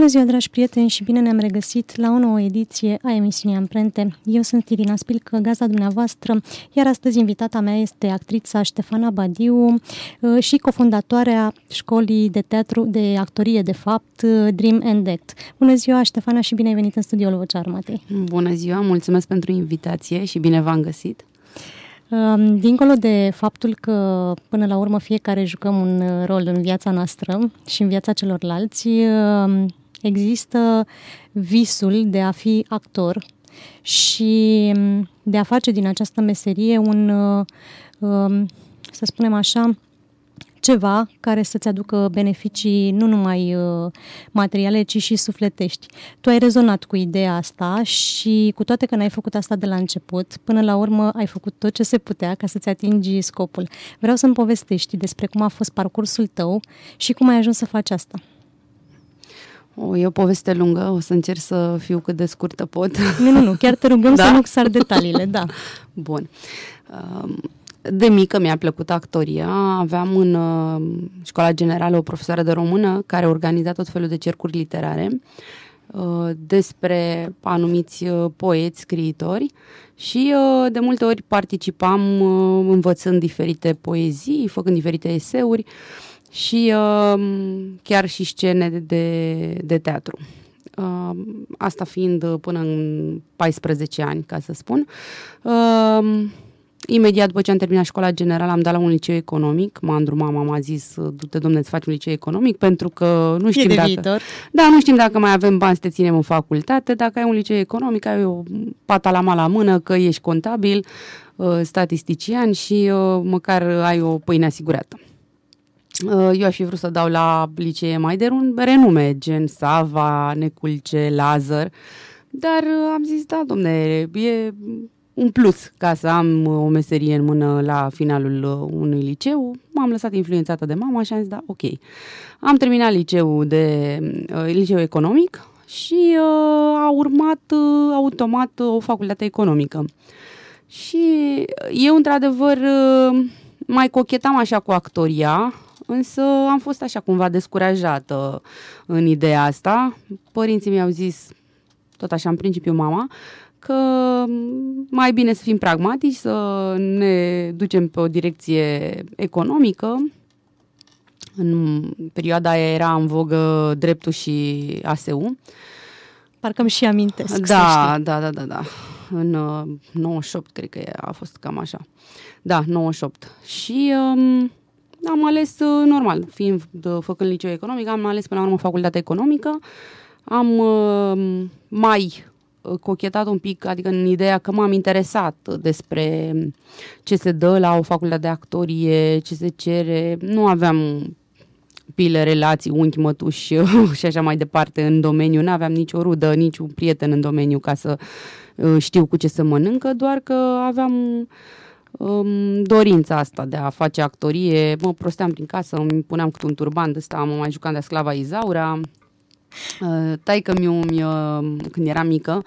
Bună ziua, dragi prieteni, și bine ne-am regăsit la o nouă ediție a emisiunii Amprente. Eu sunt Irina Spilcă, gazda dumneavoastră, iar astăzi invitata mea este actrița Ștefana Badiu uh, și cofondatoarea școlii de teatru, de actorie, de fapt, uh, Dream and Act. Bună ziua, Ștefana, și bine ai venit în studioul Vocea Armatei. Bună ziua, mulțumesc pentru invitație și bine v-am găsit. Um, dincolo de faptul că până la urmă fiecare jucăm un uh, rol în viața noastră și în viața celorlalți, um, Există visul de a fi actor și mm, de a face din această meserie un, uh, um, să spunem așa, ceva care să-ți aducă beneficii nu numai uh, materiale, ci și sufletești. Tu ai rezonat cu ideea asta și cu toate că n-ai făcut asta de la început, până la urmă ai făcut tot ce se putea ca să-ți atingi scopul. Vreau să-mi povestești despre cum a fost parcursul tău și cum ai ajuns să faci asta. O, e o poveste lungă, o să încerc să fiu cât de scurtă pot. Nu, nu, nu, chiar te rugăm da? să nu sar detaliile, da. Bun. De mică mi-a plăcut actoria. Aveam în uh, școala generală o profesoară de română care organiza tot felul de cercuri literare uh, despre anumiți uh, poeți, scriitori și de multe ori participam învățând diferite poezii, făcând diferite eseuri și um, chiar și scene de, de teatru. Um, asta fiind uh, până în 14 ani, ca să spun. Um, imediat după ce am terminat școala generală, am dat la un liceu economic. M-a îndrumat, mama a zis, uh, du-te, domne, să faci un liceu economic, pentru că nu știm e de dacă... Viitor. Da, nu știm dacă mai avem bani să te ținem în facultate. Dacă ai un liceu economic, ai o pata la mână, că ești contabil, uh, statistician și măcar ai o pâine asigurată. Uh, eu aș fi vrut să dau la licee mai de un renume, gen Sava, Neculce, Lazar, dar uh, am zis, da, domne, e un plus ca să am uh, o meserie în mână la finalul unui liceu. M-am lăsat influențată de mama și am zis, da, ok. Am terminat liceul, de, liceul economic și a urmat automat o facultate economică. Și eu, într-adevăr, mai cochetam așa cu actoria, Însă am fost așa cumva descurajată în ideea asta. Părinții mi-au zis, tot așa în principiu mama, că mai bine să fim pragmatici, să ne ducem pe o direcție economică. În perioada aia era în vogă dreptul și ASU. Parcă îmi și amintesc. Da, da, da, da, da. În uh, 98, cred că a fost cam așa. Da, 98. Și um, am ales uh, normal, fiind făcând liceu economic, am ales până la urmă facultate economică. Am uh, mai uh, cochetat un pic, adică în ideea că m-am interesat despre ce se dă la o facultate de actorie, ce se cere. Nu aveam pile, relații, unchi, mătuși și așa mai departe în domeniu. Nu aveam nicio rudă, niciun prieten în domeniu ca să știu cu ce să mănâncă, doar că aveam um, dorința asta de a face actorie. Mă prosteam prin casă, îmi puneam cu un turban de ăsta, mă mai jucam de sclava Izaura. Uh, taică mi uh, când eram mică,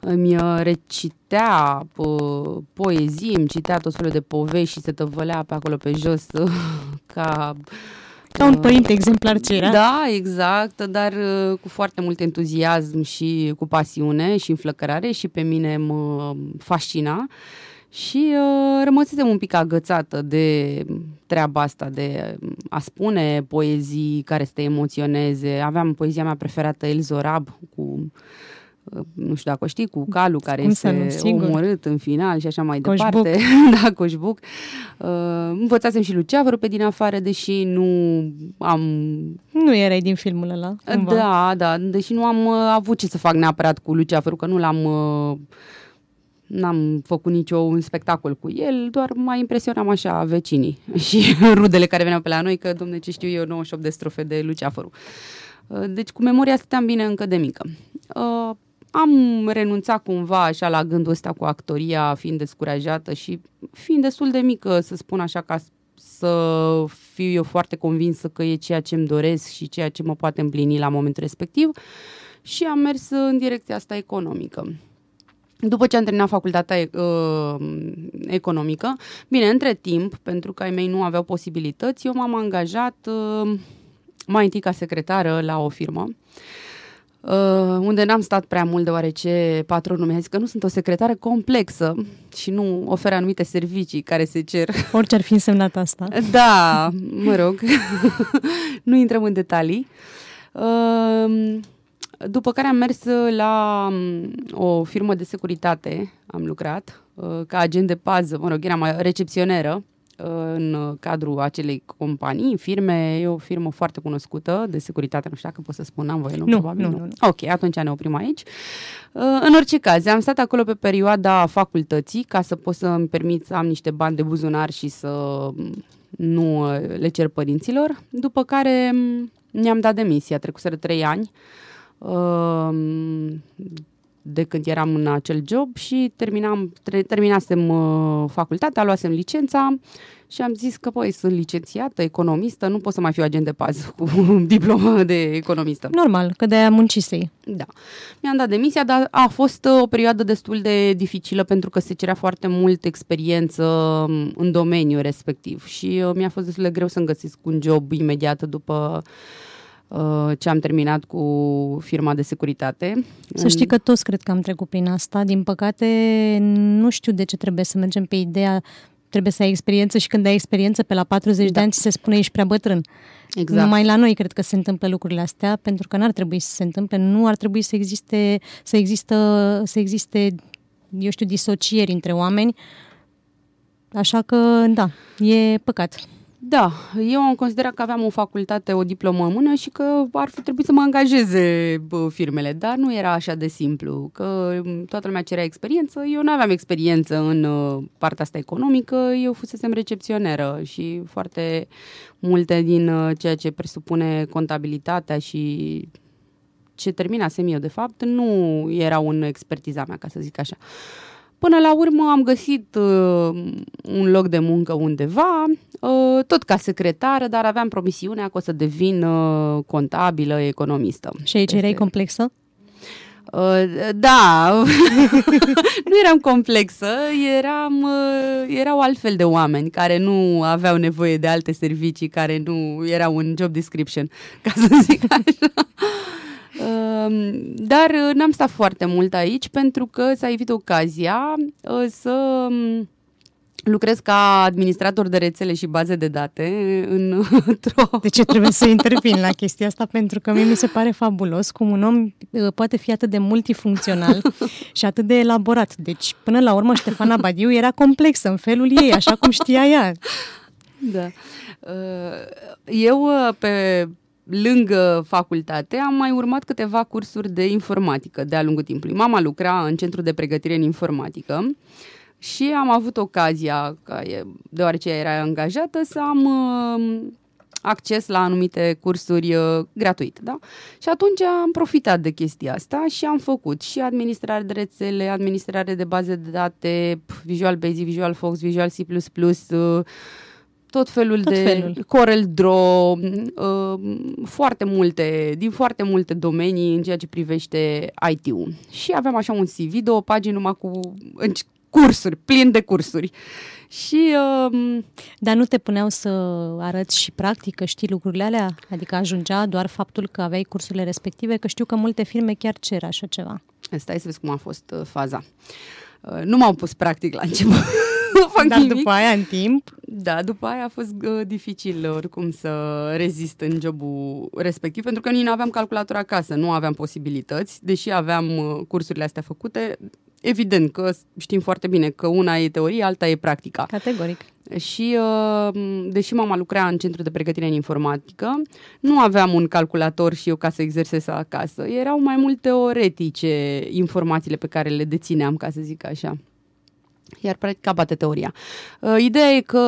îmi uh, recitea po- uh, poezii, îmi citea tot felul de povești și se tăvălea pe acolo pe jos ca... Ca un părinte exemplar ce era. Da, exact, dar cu foarte mult entuziasm și cu pasiune și înflăcărare și pe mine mă fascina. Uh, și uh, rămăsesem un pic agățată de treaba asta, de a spune poezii care să te emoționeze. Aveam poezia mea preferată, El Zorab, cu uh, nu știu dacă o știi, cu calul care Cum este sigur. omorât în final și așa mai coșbuc. departe. da, coșbuc. Uh, învățasem și Luceafărul pe din afară, deși nu am... Nu erai din filmul ăla, uh, cumva. Da, da, deși nu am uh, avut ce să fac neapărat cu Luceafărul, că nu l-am... Uh, N-am făcut nicio un spectacol cu el, doar mai impresionat așa vecinii și rudele care veneau pe la noi, că, domne, ce știu eu, 98 de strofe de Luceafăru. Uh, deci cu memoria stăteam bine încă de mică. Uh, am renunțat cumva așa la gândul ăsta cu actoria, fiind descurajată și fiind destul de mică, să spun așa, ca să fiu eu foarte convinsă că e ceea ce îmi doresc și ceea ce mă poate împlini la momentul respectiv și am mers în direcția asta economică. După ce am terminat facultatea uh, economică, bine, între timp, pentru că ai mei nu aveau posibilități, eu m-am angajat uh, mai întâi ca secretară la o firmă. Uh, unde n-am stat prea mult, deoarece patronul mi-a zis că nu sunt o secretară complexă și nu oferă anumite servicii care se cer. Orice ar fi însemnat asta. Da, mă rog, nu intrăm în detalii. Uh, după care am mers la mm, o firmă de securitate, am lucrat uh, ca agent de pază, mă rog, eram recepționeră uh, în uh, cadrul acelei companii, firme, e o firmă foarte cunoscută de securitate, nu știu dacă pot să spun, am voie, nu, nu probabil. Nu, nu. nu. Ok, atunci ne oprim aici. În orice caz, am stat acolo pe perioada facultății ca să pot să mi permit să am niște bani de buzunar și să mm, nu le cer părinților, după care ne-am mm, dat demisia, trecuseră trei ani. Ehm, de când eram în acel job și terminam, terminasem uh, facultatea, luasem licența și am zis că, păi, sunt licențiată, economistă, nu pot să mai fiu agent de paz cu diplomă de economistă. Normal, că de-aia muncisei. Da. Mi-am dat demisia, dar a fost uh, o perioadă destul de dificilă pentru că se cerea foarte mult experiență um, în domeniul respectiv și uh, mi-a fost destul de greu să-mi găsesc un job imediat după Uh, ce am terminat cu firma de securitate. Să știi că toți cred că am trecut prin asta. Din păcate, nu știu de ce trebuie să mergem pe ideea trebuie să ai experiență și când ai experiență pe la 40 da. de ani ți se spune ești prea bătrân. Exact. Numai la noi cred că se întâmplă lucrurile astea pentru că n-ar trebui să se întâmple, nu ar trebui să existe, să există, să existe eu știu, disocieri între oameni. Așa că, da, e păcat. Da, eu am considerat că aveam o facultate, o diplomă în mână și că ar fi trebuit să mă angajeze firmele, dar nu era așa de simplu, că mm, toată lumea cerea experiență, eu nu aveam experiență în uh, partea asta economică, eu fusesem recepționeră și foarte multe din uh, ceea ce presupune contabilitatea și ce terminasem eu, de fapt, nu erau în expertiza mea, ca să zic așa. Uh, Până la urmă am găsit uh, un loc de muncă undeva, uh, tot ca secretară, dar aveam promisiunea că o să devin uh, contabilă, economistă. Și aici erai complexă? Uh, da, nu eram complexă, eram, uh, erau altfel de oameni care nu aveau nevoie de alte servicii, care nu erau un job description, ca să zic așa. Ehm, dar eh, n-am stat foarte mult aici pentru că s-a evit ocazia eh, să mm, Lucrez ca administrator de rețele și baze de date în tro. De ce trebuie să intervin la chestia asta? Pentru că mie mi se pare fabulos cum un om eh, poate fi atât de multifuncțional și atât de elaborat. Deci, până la urmă, Ștefana Badiu era complexă în felul ei, așa cum știa ea. Da. Eu pe lângă facultate, am mai urmat câteva cursuri de informatică de-a lungul timpului. Mama lucra în centru de pregătire în informatică și am avut ocazia, deoarece era angajată, să am uh, acces la anumite cursuri uh, gratuit. Da? Și atunci am profitat de chestia asta și am făcut și administrare de rețele, administrare de baze de date, Visual Basic, Visual Fox, Visual C++, uh, tot felul tot de felul. Corel Draw, mm, uh, foarte multe, din foarte multe domenii în ceea ce privește IT-ul. Și aveam așa un CV, două pagini numai cu cursuri, plin de cursuri. Și, uh, Dar nu te puneau să arăți și practică, știi lucrurile alea? Adică ajungea doar faptul că aveai cursurile respective, că știu că multe firme chiar cer așa ceva. Stai să vezi cum a fost uh, faza. Uh, nu m-au pus practic la început. fac Dar nimic. după aia, în timp? Da, după aia a fost uh, dificil oricum să rezist în jobul respectiv, pentru că noi nu aveam calculator acasă, nu aveam posibilități, deși aveam uh, cursurile astea făcute, evident că știm foarte bine că una e teorie, alta e practica. Categoric. Și uh, deși mama lucra în centru de pregătire în informatică, nu aveam un calculator și eu ca să exersez acasă. Erau mai mult teoretice informațiile pe care le dețineam, ca să zic așa iar practic abate teoria. Uh, ideea e că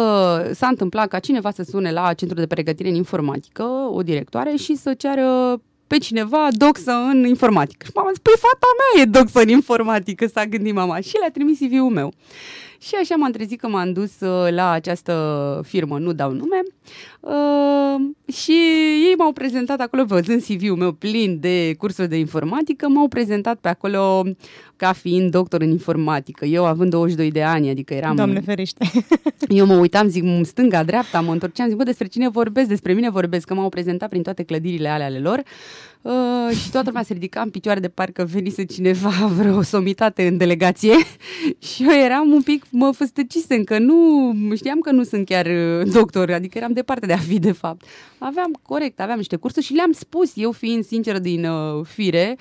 s-a întâmplat ca cineva să sune la centru de pregătire în informatică, o directoare, și să ceară pe cineva doxă în informatică. Și mama zis, păi fata mea e doxă în informatică, s-a gândit mama. Și le-a trimis CV-ul meu. Uh, și așa m-am trezit că m-am dus uh, la această firmă, nu dau nume, uh, și ei m-au prezentat acolo, văzând CV-ul meu plin de cursuri de informatică, m-au prezentat pe acolo ca fiind doctor în informatică. Eu având 22 de ani, adică eram... Doamne ferește! eu mă uitam, zic, stânga, dreapta, mă întorceam, zic, bă, despre cine vorbesc, despre mine vorbesc, că m-au prezentat prin toate clădirile alea ale lor. Uh, Uh, și toată lumea se ridica în picioare de parcă venise cineva vreo somitate în delegație și eu eram un pic, mă făstăcisem că nu, știam că nu sunt chiar uh, doctor, adică eram departe de a fi de fapt. Aveam, corect, aveam niște cursuri și le-am spus, eu fiind sinceră din uh, fire,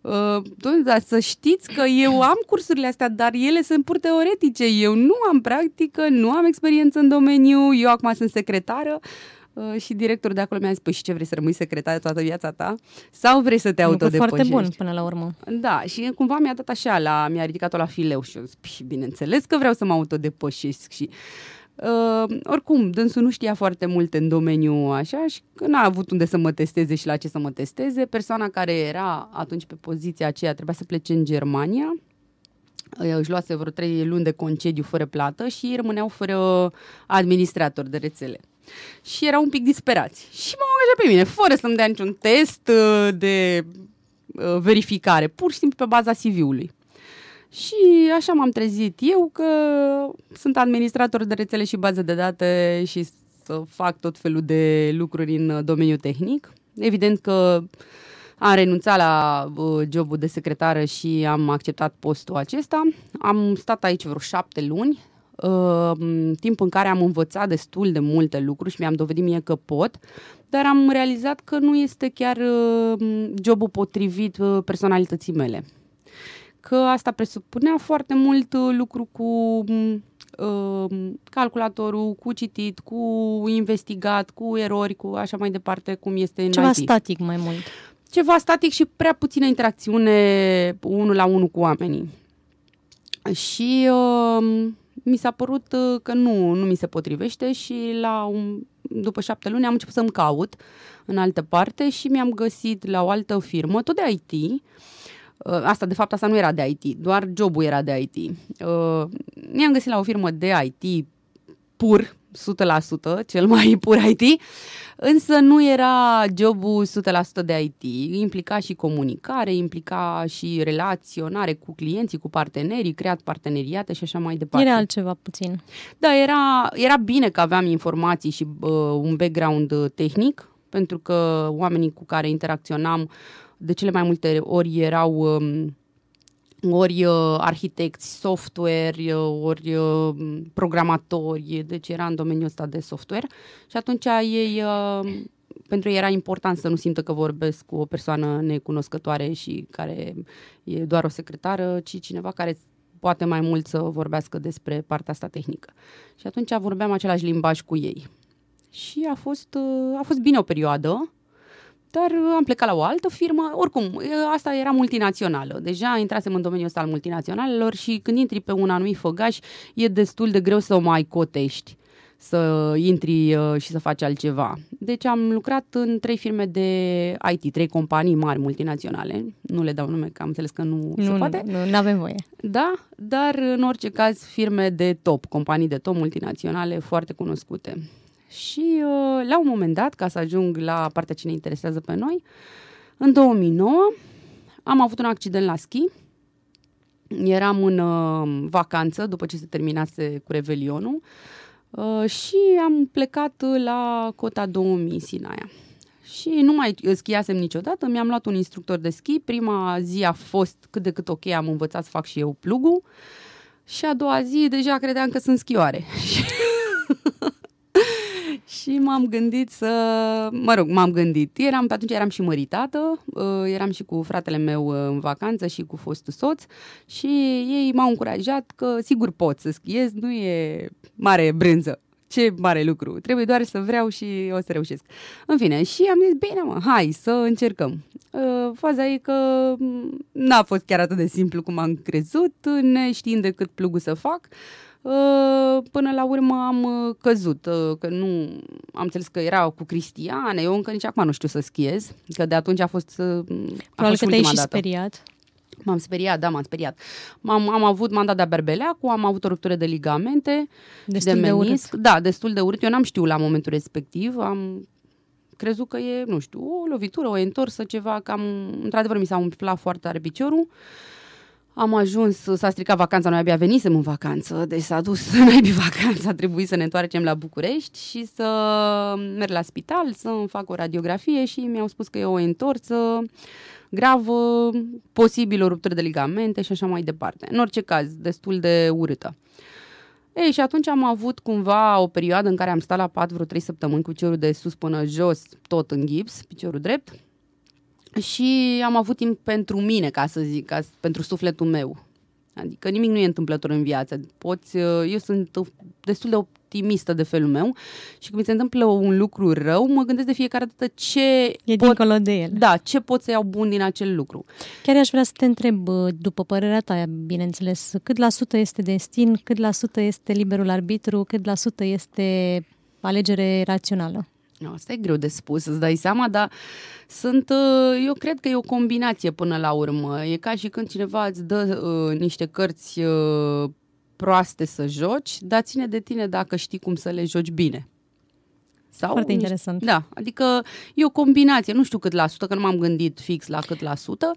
Uh, dar să știți că eu am cursurile astea, dar ele sunt pur teoretice. Eu nu am practică, nu am experiență în domeniu, eu acum sunt secretară. Uh, Uh, și directorul de acolo mi-a zis, păi și ce vrei să rămâi secretar toată viața ta? Sau vrei să te autodepășești? foarte bun până la urmă. Da, și cumva mi-a dat așa, la, mi-a ridicat-o la fileu și eu zic, păi, bineînțeles că vreau să mă autodepășesc și Uh, oricum, dânsul nu știa foarte multe în domeniul așa și că n-a avut unde să mă testeze și la ce să mă testeze. Persoana care era atunci pe poziția aceea trebuia să plece în Germania. Eu își luase vreo trei luni de concediu fără plată și rămâneau fără administrator de rețele și erau un pic disperați. Și m-au angajat pe mine, fără să-mi dea niciun test uh, de uh, verificare, pur și simplu pe baza CV-ului. Și așa m-am trezit eu că sunt administrator de rețele și bază de date și să fac tot felul de lucruri în uh, domeniul tehnic. Evident că am renunțat la jobul de secretară și am acceptat postul acesta. Am stat aici vreo șapte luni, timp în care am învățat destul de multe lucruri și mi-am dovedit mie că pot, dar am realizat că nu este chiar uh, jobul potrivit uh, personalității mele. Că asta presupunea foarte mult uh, lucru cu mm, calculatorul, cu citit, cu investigat, cu erori, cu așa mai departe, cum este în Ceva IT. static mai mult. Ceva static și prea puțină interacțiune unul la unul cu oamenii. Și uh, mi s-a părut uh, că nu, nu mi se potrivește și la un, după șapte luni am început să-mi caut în altă parte și mi-am găsit la o altă firmă, tot de IT, uh, asta de fapt asta nu era de IT, doar jobul era de IT. Uh, mi-am găsit la o firmă de IT pur, 100%, cel mai pur IT, însă nu era jobul 100% de IT. Implica și comunicare, implica și relaționare cu clienții, cu partenerii, creat parteneriate și așa mai departe. Era altceva puțin. Da, era, era bine că aveam informații și uh, un background tehnic, pentru că oamenii cu care interacționam de cele mai multe ori erau... Uh, ori uh, arhitecți, software, uh, ori uh, programatori, deci era în domeniul ăsta de software și atunci ei, uh, pentru ei era important să nu simtă că vorbesc cu o persoană necunoscătoare și care e doar o secretară, ci cineva care poate mai mult să vorbească despre partea asta tehnică. Și atunci vorbeam același limbaj cu ei. Și a fost, uh, a fost bine o perioadă, dar uh, am plecat la o altă firmă, oricum, uh, asta era multinațională. Deja intrasem în domeniul ăsta al multinaționalelor și când intri pe un anumit făgaș, e destul de greu să o mai cotești să intri uh, și să faci altceva. Deci am lucrat în trei firme de IT, trei companii mari multinaționale. Nu le dau nume, că am înțeles că nu, nu se poate. Nu, nu avem voie. Da, dar în orice caz firme de top, companii de top multinaționale foarte cunoscute și uh, la un moment dat, ca să ajung la partea ce ne interesează pe noi, în 2009 am avut un accident la schi. Eram în uh, vacanță după ce se terminase cu Revelionul uh, și am plecat uh, la Cota 2000 Sinaia. Și nu mai schiasem niciodată, mi-am luat un instructor de schi, prima zi a fost cât de cât ok, am învățat să fac și eu plugul și a doua zi deja credeam că sunt schioare. și m-am gândit să, mă rog, m-am gândit. Eram, pe atunci eram și măritată, uh, eram și cu fratele meu uh, în vacanță și cu fostul soț și ei m-au încurajat că sigur pot să schiez, nu e mare brânză ce mare lucru, trebuie doar să vreau și o să reușesc. În fine, și am zis, bine mă, hai să încercăm. Uh, faza e că mm, n-a fost chiar atât de simplu cum am crezut, neștiind decât plugul să fac. Uh, până la urmă am uh, căzut, uh, că nu am înțeles că era cu Cristiane, eu încă nici acum nu știu să schiez, că de atunci a fost Probabil că te-ai și dată. speriat. M-am speriat, da, m-am speriat. M-am, am avut mandata berbeleacu, am avut o ruptură de ligamente, destul de menisc. De urât. Da, destul de urât. Eu n-am știut la momentul respectiv. Am crezut că e, nu știu, o lovitură, o întorsă, ceva, cam, într-adevăr mi s-a umflat foarte tare piciorul. Uh, am ajuns, s-a stricat vacanța, noi abia venisem în vacanță, deci s-a dus naibii vacanța, a trebuit să ne întoarcem la București și să merg la spital, să îmi fac o radiografie și mi-au spus că e o întorță gravă, posibil o ruptură de ligamente și așa mai departe. În orice caz, destul de urâtă. Ei, și atunci am avut cumva o perioadă în care am stat la pat vreo 3 săptămâni cu piciorul de sus până jos, tot în gips, piciorul drept, și am avut timp pentru mine, ca să zic, ca, pentru sufletul meu. Adică nimic nu e întâmplător în viață. Poți, eu sunt destul de optimistă de felul meu și când mi se întâmplă un lucru rău, mă gândesc de fiecare dată ce... E pot, dincolo de el. Da, ce pot să iau bun din acel lucru. Chiar aș vrea să te întreb, după părerea ta, bineînțeles, cât la sută este destin, cât la sută este liberul arbitru, cât la sută este alegere rațională? No, asta e greu de spus, îți dai seama, dar sunt, uh, eu cred că e o combinație până la urmă. E ca și când cineva îți dă uh, niște cărți uh, proaste să joci, dar ține de tine dacă știi cum să le joci bine. Sau Foarte niște, interesant. Da, adică e o combinație, nu știu cât la sută, că nu m-am gândit fix la cât la sută,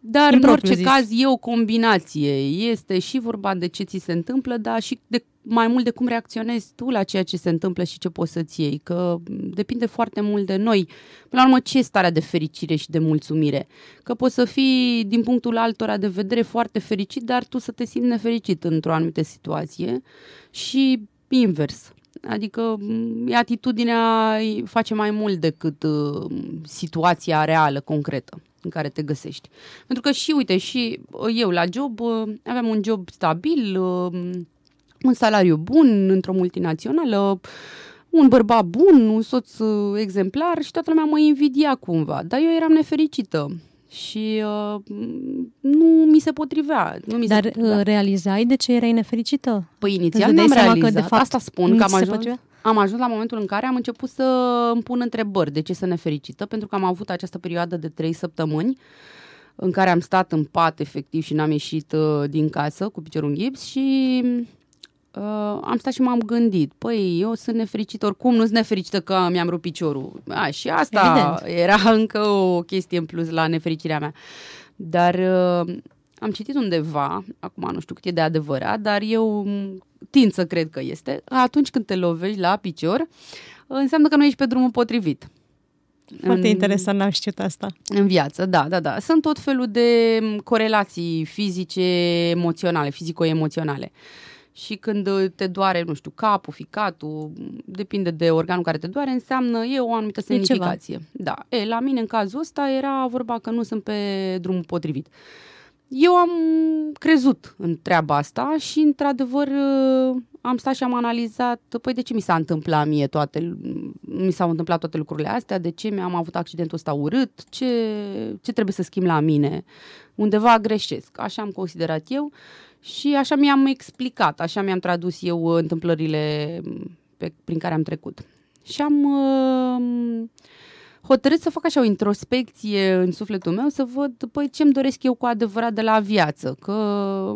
dar în orice zis. caz e o combinație. Este și vorba de ce ți se întâmplă, dar și de mai mult de cum reacționezi tu la ceea ce se întâmplă și ce poți să-ți iei, că depinde foarte mult de noi. Până la urmă, ce e starea de fericire și de mulțumire? Că poți să fii, din punctul altora de vedere, foarte fericit, dar tu să te simți nefericit într-o anumită situație și invers. Adică mm, atitudinea face mai mult decât uh, situația reală, concretă în care te găsești. Pentru că și, uite, și uh, eu la job uh, aveam un job stabil, uh, un salariu bun într-o multinațională, un bărbat bun, un soț uh, exemplar și toată lumea mă invidia cumva, dar eu eram nefericită și uh, nu mi se potrivea. Nu mi se potrivea. Uh, realizai de ce erai nefericită? Păi inițial nu am realizat, că de fapt asta spun, că am ajuns, am ajuns la momentul în care am început să îmi pun întrebări de ce sunt nefericită, pentru că am avut această perioadă de trei săptămâni în care am stat în pat efectiv și n-am ieșit uh, din casă cu piciorul în gips și uh, am stat și m-am gândit, păi, eu sunt nefericită, oricum nu sunt nefericită că mi-am rupt piciorul. A, și asta Evident. era încă o chestie în plus la nefericirea mea. Dar uh, am citit undeva, acum nu știu cât e de adevărat, dar eu tind să cred că este, atunci când te lovești la picior, înseamnă că nu ești pe drumul potrivit. Foarte în, interesant, n-am știut asta. În viață, da, da, da. Sunt tot felul de corelații fizice, emoționale, fizico-emoționale. Uh, și când te doare, nu știu, capul, ficatul, depinde de organul care te doare, înseamnă, e o anumită semnificație. Da. E, la mine, în cazul ăsta, era vorba că nu sunt pe drumul potrivit. Uh, eu am crezut în treaba asta și, într-adevăr, am stat și am analizat, păi de ce mi s-a întâmplat mie toate, mi s-au întâmplat toate lucrurile astea, de ce mi-am avut accidentul ăsta urât, ce, ce trebuie să schimb la mine, undeva greșesc, așa am considerat eu și așa mi-am explicat, așa mi-am tradus eu întâmplările pe, prin care am trecut. Și am... Uh, hotărât să fac așa o introspecție în sufletul meu, să văd, păi, ce-mi doresc eu cu adevărat de la viață. Că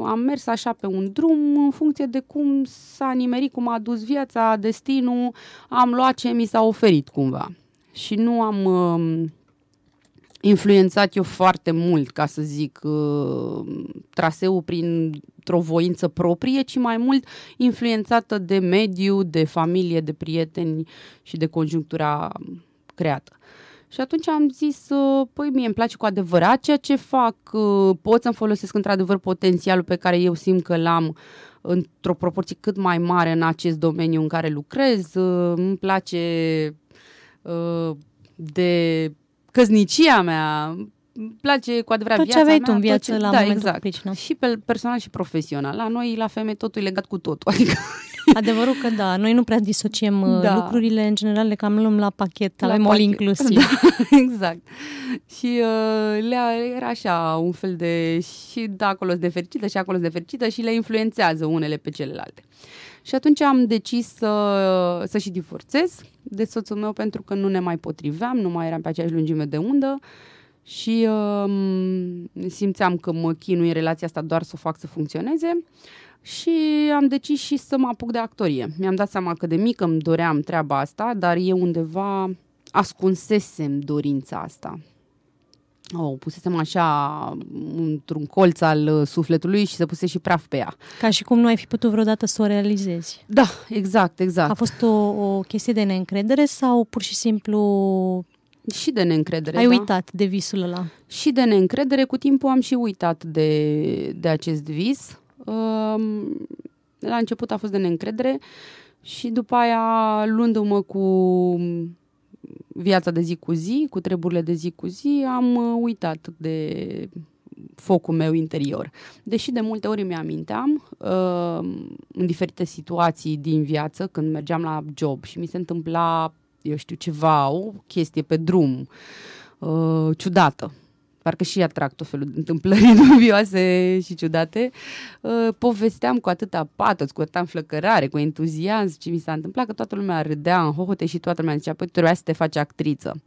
am mers așa pe un drum în funcție de cum s-a nimerit, cum a dus viața, destinul, am luat ce mi s-a oferit cumva. Și nu am... Uh, influențat eu foarte mult, ca să zic, uh, traseul prin o voință proprie, ci mai mult influențată de mediu, de familie, de prieteni și de conjunctura creată. Și atunci am zis, uh, păi mie îmi place cu adevărat ceea ce fac, uh, pot să-mi folosesc într-adevăr potențialul pe care eu simt că l-am într-o proporție cât mai mare în acest domeniu în care lucrez, uh, îmi place de căznicia mea, îmi place cu adevărat tot viața ce aveai mea, tu în viață ce... la da, momentul exact. Plici, Și pe personal și profesional. La noi, la femei, totul e legat cu totul. Adică Adevărul că da, noi nu prea disociem uh, da. lucrurile, în general le cam luăm la pachet, la avem inclusiv. Da, exact. Și uh, le era așa un fel de și da, acolo de fericită și acolo de fericită și le influențează unele pe celelalte. Și atunci am decis să, să și divorțez de soțul meu pentru că nu ne mai potriveam, nu mai eram pe aceeași lungime de undă și uh, simțeam că mă chinui relația asta doar să o fac să funcționeze. Uh, și am decis și să mă apuc de actorie. Mi-am dat seama că de mică îmi doream treaba asta, dar eu undeva ascunsesem dorința asta. O oh, pusesem așa într-un colț al uh, sufletului și se puse și praf pe ea. Ca și cum nu ai fi putut vreodată să o realizezi. Da, exact, exact. A fost o, o chestie de neîncredere sau pur și simplu și de neîncredere. Ai da? uitat de visul ăla. Și de neîncredere, cu timpul am și uitat de, de acest vis. La început a fost de neîncredere și după aia, luându-mă cu viața de zi cu zi, cu treburile de zi cu zi, am uh, uitat de focul meu interior. Deși de multe ori îmi aminteam uh, în diferite situații din viață, când mergeam la job și mi se întâmpla, eu știu, ceva, o chestie pe drum uh, ciudată, parcă și atrag tot felul de întâmplări dubioase și ciudate, uh, povesteam cu atâta patos, cu atâta înflăcărare, cu entuziasm ce mi s-a întâmplat, că toată lumea râdea în hohote și toată lumea zicea, păi trebuia să te faci actriță.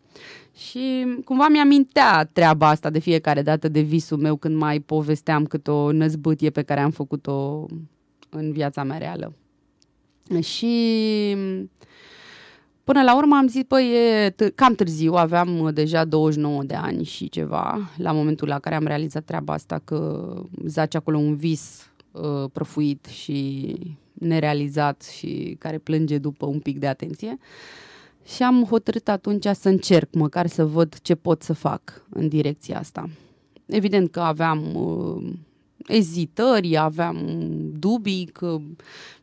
Și cumva mi-amintea treaba asta de fiecare dată de visul meu când mai povesteam cât o năzbâtie pe care am făcut-o în viața mea reală. Și Până la urmă am zis, păi, e t- cam târziu, aveam uh, deja 29 de ani și ceva, la momentul la care am realizat treaba asta, că zace acolo un vis uh, prăfuit și nerealizat și care plânge după un pic de atenție. Și am hotărât atunci să încerc măcar să văd ce pot să fac în direcția asta. Evident că aveam uh, ezitări, aveam dubii că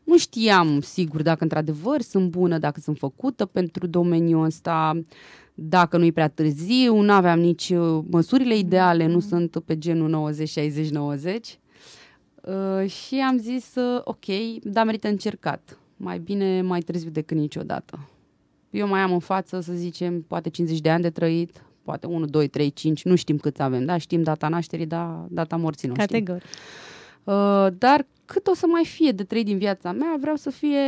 nu știam sigur dacă într-adevăr sunt bună, dacă sunt făcută pentru domeniul ăsta, dacă nu-i prea târziu, nu aveam nici uh, măsurile ideale, nu mm-hmm. sunt pe genul 90-60-90. Uh, și am zis, uh, ok, dar merită încercat. Mai bine mai târziu decât niciodată. Eu mai am în față, să zicem, poate 50 de ani de trăit, poate 1, 2, 3, 5, nu știm câți avem, da? Știm data nașterii, da, data morții nu Categoric. știm. Uh, dar cât o să mai fie de trăit din viața mea, vreau să fie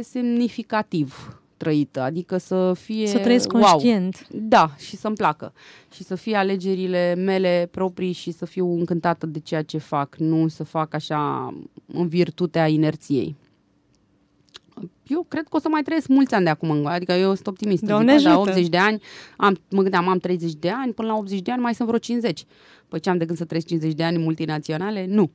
semnificativ trăită, adică să fie... Să trăiesc wow. conștient. Da, și să-mi placă. Și să fie alegerile mele proprii și să fiu încântată de ceea ce fac, nu să fac așa în virtutea inerției eu cred că o să mai trăiesc mulți ani de acum încoace. Adică eu sunt optimist. Doamne zic, la 80 da, de ani, am, mă gândeam, am 30 de ani, până la 80 de ani mai sunt vreo 50. Păi ce am de gând să trăiesc 50 de ani multinaționale? Nu.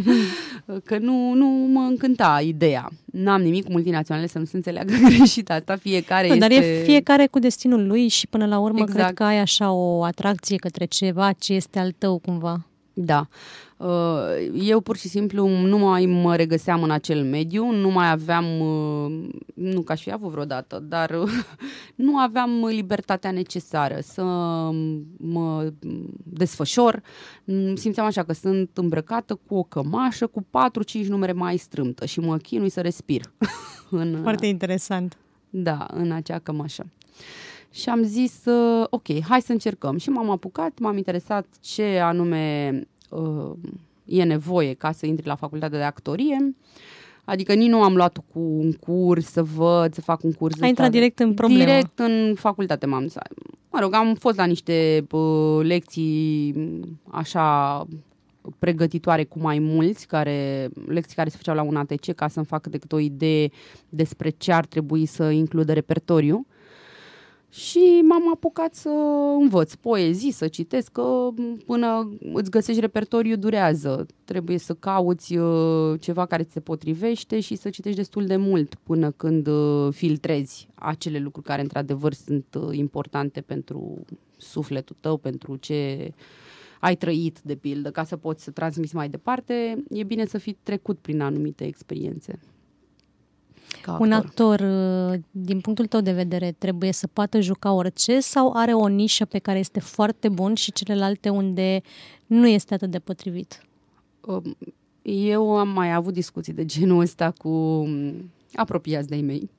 că nu, nu mă încânta ideea. N-am nimic cu multinaționale să nu se înțeleagă greșit asta. Fiecare Dar este... e fiecare cu destinul lui și până la urmă exact. cred că ai așa o atracție către ceva ce este al tău cumva. Da. Uh, eu pur și simplu nu mai mă regăseam în acel mediu, nu mai aveam, uh, nu ca aș fi avut vreodată, dar uh, nu aveam libertatea necesară să mă desfășor. Mm, simțeam așa că sunt îmbrăcată cu o cămașă cu 4-5 numere mai strâmtă și mă chinui să respir. în, interesant. Da, în acea cămașă și am zis, uh, ok, hai să încercăm. Și m-am apucat, m-am interesat ce anume uh, e nevoie ca să intri la facultatea de actorie. Adică nici nu am luat cu un curs să văd, să fac un curs. Ai intrat direct în problemă. Direct în facultate m-am dus. Mă rog, am fost la niște uh, lecții așa pregătitoare cu mai mulți, care, lecții care se făceau la un ATC ca să-mi fac câte o idee despre ce ar trebui să includă repertoriu. Uh, și m-am apucat să învăț poezii, să citesc, că până îți găsești repertoriu durează. Trebuie să cauți uh, ceva care ți se potrivește și să citești destul de mult până când uh, filtrezi acele lucruri care într-adevăr sunt uh, importante pentru sufletul tău, pentru ce ai trăit, de pildă, ca să poți să transmiți mai departe, e bine să fii trecut prin anumite experiențe. Ca actor. Un actor, uh, din punctul tău de vedere, trebuie să poată juca orice sau are o nișă pe care este foarte bun și celelalte unde nu este atât de potrivit? Um, eu am mai avut discuții de genul ăsta cu um, apropiați de-ai mei.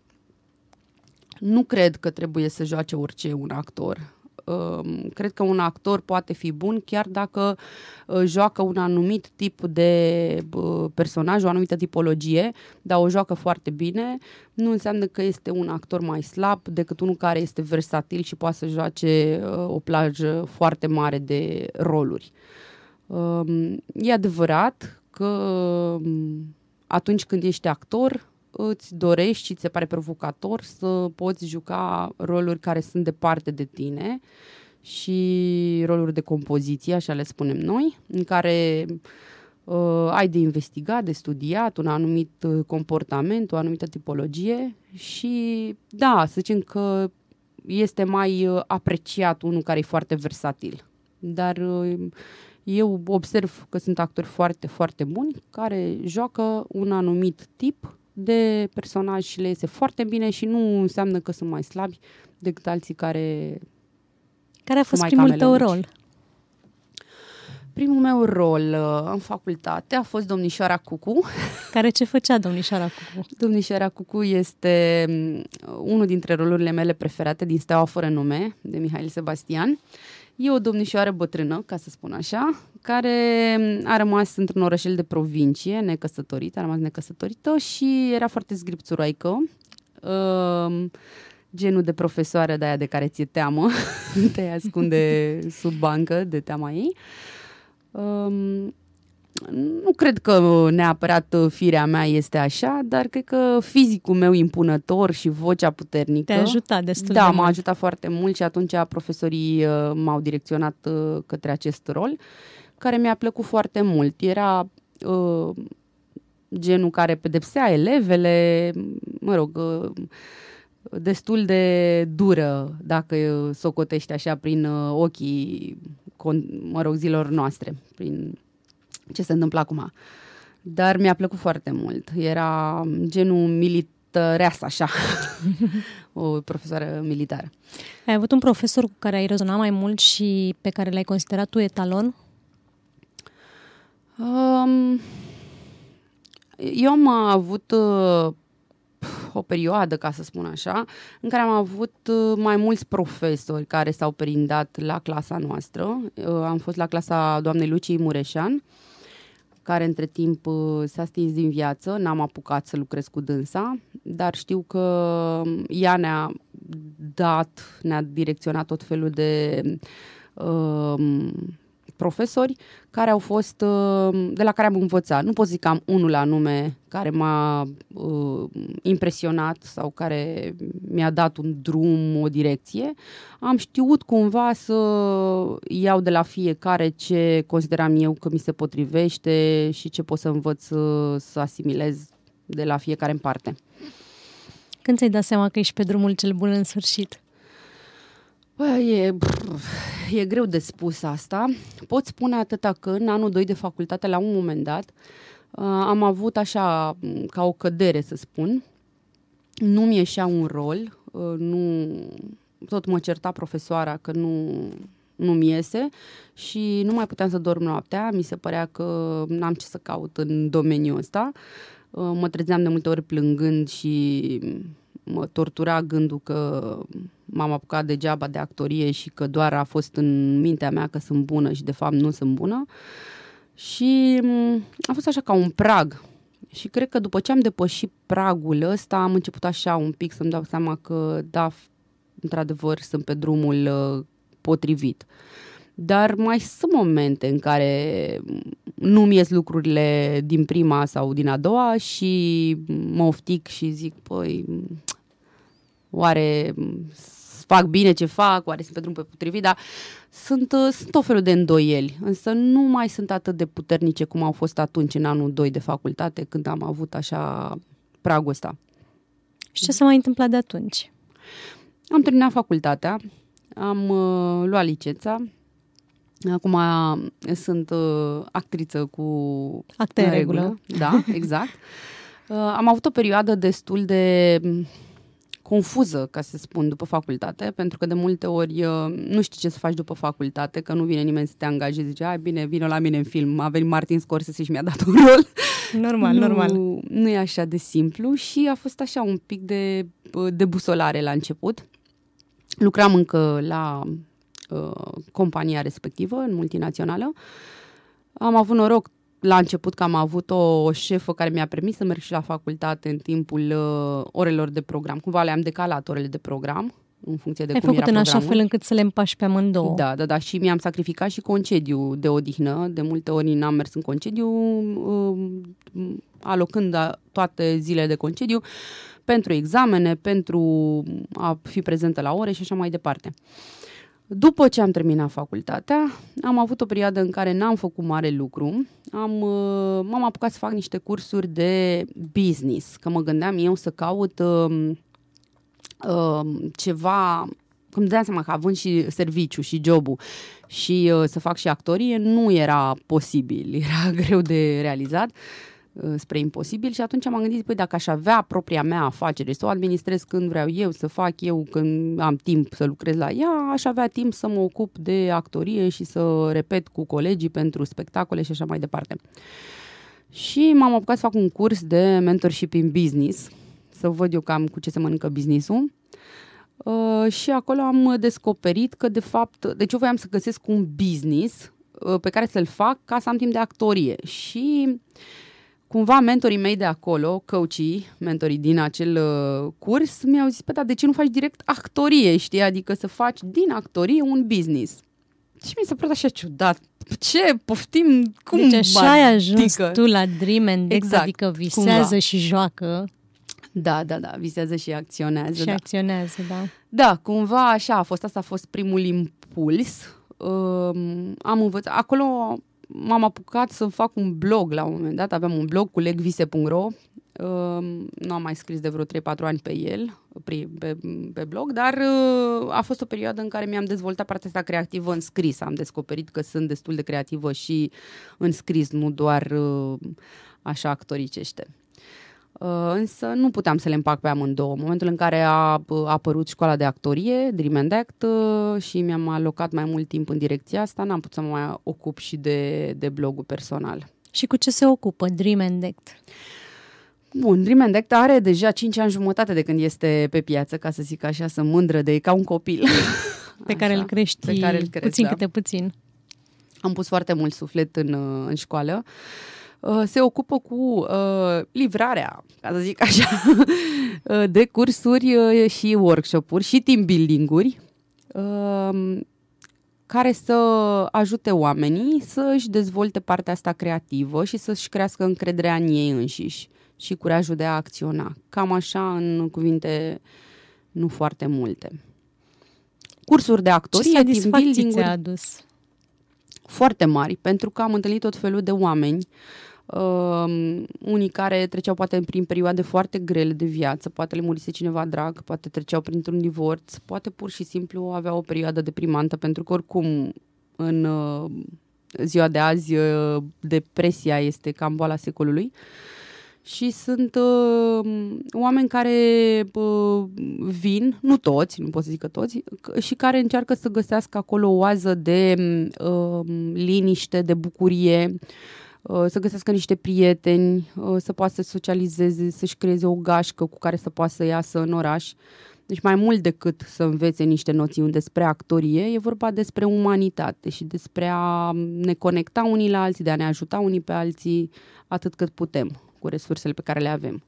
Nu cred că trebuie să joace orice un actor Um, cred că un actor poate fi bun chiar dacă uh, joacă un anumit tip de uh, personaj, o anumită tipologie, dar o joacă foarte bine, nu înseamnă că este un actor mai slab decât unul care este versatil și poate să joace uh, o plajă foarte mare de roluri. Um, e adevărat că um, atunci când ești actor, îți dorești și ți se pare provocator să poți juca roluri care sunt departe de tine și roluri de compoziție, așa le spunem noi, în care uh, ai de investigat, de studiat un anumit uh, comportament, o anumită tipologie și da, să zicem că este mai uh, apreciat unul care e foarte versatil. Dar uh, eu observ că sunt actori foarte, foarte buni care joacă un anumit tip de personaj și le iese foarte bine și nu înseamnă că sunt mai slabi decât alții care... Care a fost primul tău mici. rol? Primul meu rol uh, în facultate a fost domnișoara Cucu. Care ce făcea domnișoara Cucu? Domnișoara Cucu este mm, unul dintre rolurile mele preferate din Steaua fără nume, de Mihail Sebastian. Uh, E o domnișoară bătrână, ca să spun așa, care a rămas într-un orășel de provincie, necăsătorită, a rămas necăsătorită și era foarte zgripțuroaică, um, genul de profesoară de aia de care ți-e teamă, te ascunde sub bancă de teama ei. Um, nu cred că neapărat uh, firea mea este așa, dar cred că fizicul meu impunător și vocea puternică... Te-a ajutat destul Da, de m-a ajutat foarte mult și atunci profesorii uh, m-au direcționat uh, către acest rol, care mi-a plăcut foarte mult. Era uh, genul care pedepsea elevele, mă rog... Uh, destul de dură dacă socotești așa prin ochii, mă rog, zilor noastre, prin ce se întâmplă acum. Dar mi-a plăcut foarte mult. Era genul milităreasă, așa, o profesoară militară. Ai avut un profesor cu care ai rezonat mai mult și pe care l-ai considerat tu etalon? Um, eu am avut uh, o perioadă, ca să spun așa, în care am avut uh, mai mulți profesori care s-au perindat la clasa noastră. Uh, am fost la clasa doamnei Lucii Mureșan, care între timp uh, s-a stins din viață, n-am apucat să lucrez cu dânsa, dar știu că um, ea ne-a dat, ne-a direcționat tot felul de uh, profesori care au fost, uh, de la care am învățat. Nu pot zic că am unul la nume care m-a uh, impresionat sau care mi-a dat un drum, o direcție. Am știut cumva să iau de la fiecare ce consideram eu că mi se potrivește și ce pot să învăț să, uh, să asimilez de la fiecare în parte. Când ți-ai dat seama că ești pe drumul cel bun în sfârșit? E, e greu de spus asta. Pot spune atâta că în anul 2 de facultate, la un moment dat, uh, am avut așa, mm, ca o cădere să spun, nu mi ieșea un rol, uh, nu, tot mă certa profesoara că nu, nu-mi iese și nu mai puteam să dorm noaptea, mi se părea că n-am ce să caut în domeniul ăsta. Uh, mă trezeam de multe ori plângând și mă tortura gândul că m-am apucat degeaba de actorie și că doar a fost în mintea mea că sunt bună și de fapt nu sunt bună. Și mm, a fost așa ca un prag. Și cred că după ce am depășit pragul ăsta, am început așa un pic să-mi dau seama că, da, într-adevăr, sunt pe drumul uh, potrivit. Dar mai sunt momente în care mm, nu-mi ies lucrurile din prima sau din a doua și mă oftic și zic, păi, oare fac bine ce fac, oare sunt pe pe potrivit, dar sunt, uh, sunt o felul de îndoieli, însă nu mai sunt atât de puternice cum au fost atunci în anul 2 de facultate, când am avut așa pragul ăsta. Și ce s-a mai întâmplat de atunci? Am terminat facultatea, am uh, luat licența, Acum uh, sunt uh, actriță cu acte în regulă. regulă. Da, exact. Uh, am avut o perioadă destul de confuză, ca să spun, după facultate, pentru că de multe ori uh, nu știi ce să faci după facultate, că nu vine nimeni să te angajeze, zice, ai bine, vino la mine în film, a venit Martin Scorsese și mi-a dat un rol. Normal, nu, normal. Nu e așa de simplu și a fost așa un pic de, uh, de busolare la început. Lucram încă la uh, compania respectivă, în multinațională. Am avut noroc la început că am avut o șefă care mi-a permis să merg și la facultate în timpul uh, orelor de program. Cumva le-am decalat orele de program în funcție de Ai cum făcut era în programul. așa fel încât să le împași pe amândouă. Da, da, da. Și mi-am sacrificat și concediu de odihnă. De multe ori n-am mers în concediu, um, uh, alocând toate zilele de concediu pentru examene, pentru a fi prezentă la ore și așa mai departe. Uh, după ce am terminat facultatea, am avut o perioadă în care n-am făcut mare lucru. Am, uh, m-am apucat să fac niște cursuri de business, că mă gândeam eu să caut uh, uh, ceva cum dădeam seama că având și serviciu și jobul și uh, să fac și actorie, nu era posibil, era greu de realizat. Uh, spre imposibil și atunci m-am gândit, păi dacă aș avea propria mea afacere, să o administrez când vreau eu, să fac eu când am timp să lucrez la ea, aș avea timp să mă ocup de actorie și să repet cu colegii pentru spectacole și așa mai departe. Și m-am apucat să fac un curs de mentorship in business, să văd eu cam cu ce se mănâncă businessul. Uh, și acolo am descoperit că de fapt, deci eu voiam să găsesc un business uh, pe care să-l fac ca să am timp de actorie. Și uh, cumva mentorii mei de acolo, coachii, mentorii din acel uh, curs, mi-au zis, păi, dar de ce nu faci direct actorie, știi? Adică să faci din actorie un business. Și mi s-a părut așa ciudat. Ce, poftim, cum Deci așa ai ajuns tu la Dream and Dex, exact, adică visează cumva. și joacă. Da, da, da, visează și acționează. Și da. acționează, da. Da, cumva așa a fost, asta a fost primul impuls. Um, am învățat, acolo m-am apucat să fac un blog la un moment dat, aveam un blog cu legvise.ro, ehm, nu am mai scris de vreo 3-4 ani pe el, pe, pe, blog, dar uh, a fost o perioadă în care mi-am dezvoltat partea asta creativă în scris. Am descoperit că sunt destul de creativă și în scris, nu doar uh, așa actoricește. Uh, însă nu puteam să le împac pe amândouă. În momentul în care a apărut școala de actorie, Dream and Act, uh, și mi-am alocat mai mult timp în direcția asta, n-am putut să mă mai ocup și de, de blogul personal. Și cu ce se ocupă Dream and Act? Bun, Dream and Act are deja 5 ani jumătate de când este pe piață, ca să zic așa, să mândră de ca un copil. Pe așa, care îl crești, pe care îl crezi, puțin da. câte puțin. Am pus foarte mult suflet în, în școală. Uh, Uh, se ocupă cu uh, livrarea, ca să zic așa, uh, de cursuri și workshop-uri și team building-uri um, care să ajute oamenii să își dezvolte partea asta creativă și să-și crească încrederea în ei înșiși și curajul de a acționa. Cam așa, în cuvinte nu foarte multe. Cursuri de actorie, Ce team building adus? Foarte mari, pentru că am întâlnit tot felul de oameni uh, Uh, unii care treceau poate prin perioade foarte grele de viață, poate le murise cineva drag, poate treceau printr-un divorț, poate pur și simplu aveau o perioadă deprimantă, pentru că oricum în uh, ziua de azi uh, depresia este cam boala secolului. Și sunt uh, oameni care uh, vin, nu toți, nu pot să zic că toți, și care încearcă să găsească acolo o oază de uh, liniște, de bucurie, uh, Uh, să găsească niște prieteni, uh, să poată să socializeze, să-și creeze o gașcă cu care să poată să iasă în oraș. Deci mai mult decât să învețe niște noțiuni despre actorie, e vorba despre umanitate și despre a ne conecta unii la alții, de a ne ajuta unii pe alții atât cât putem cu resursele pe care le avem.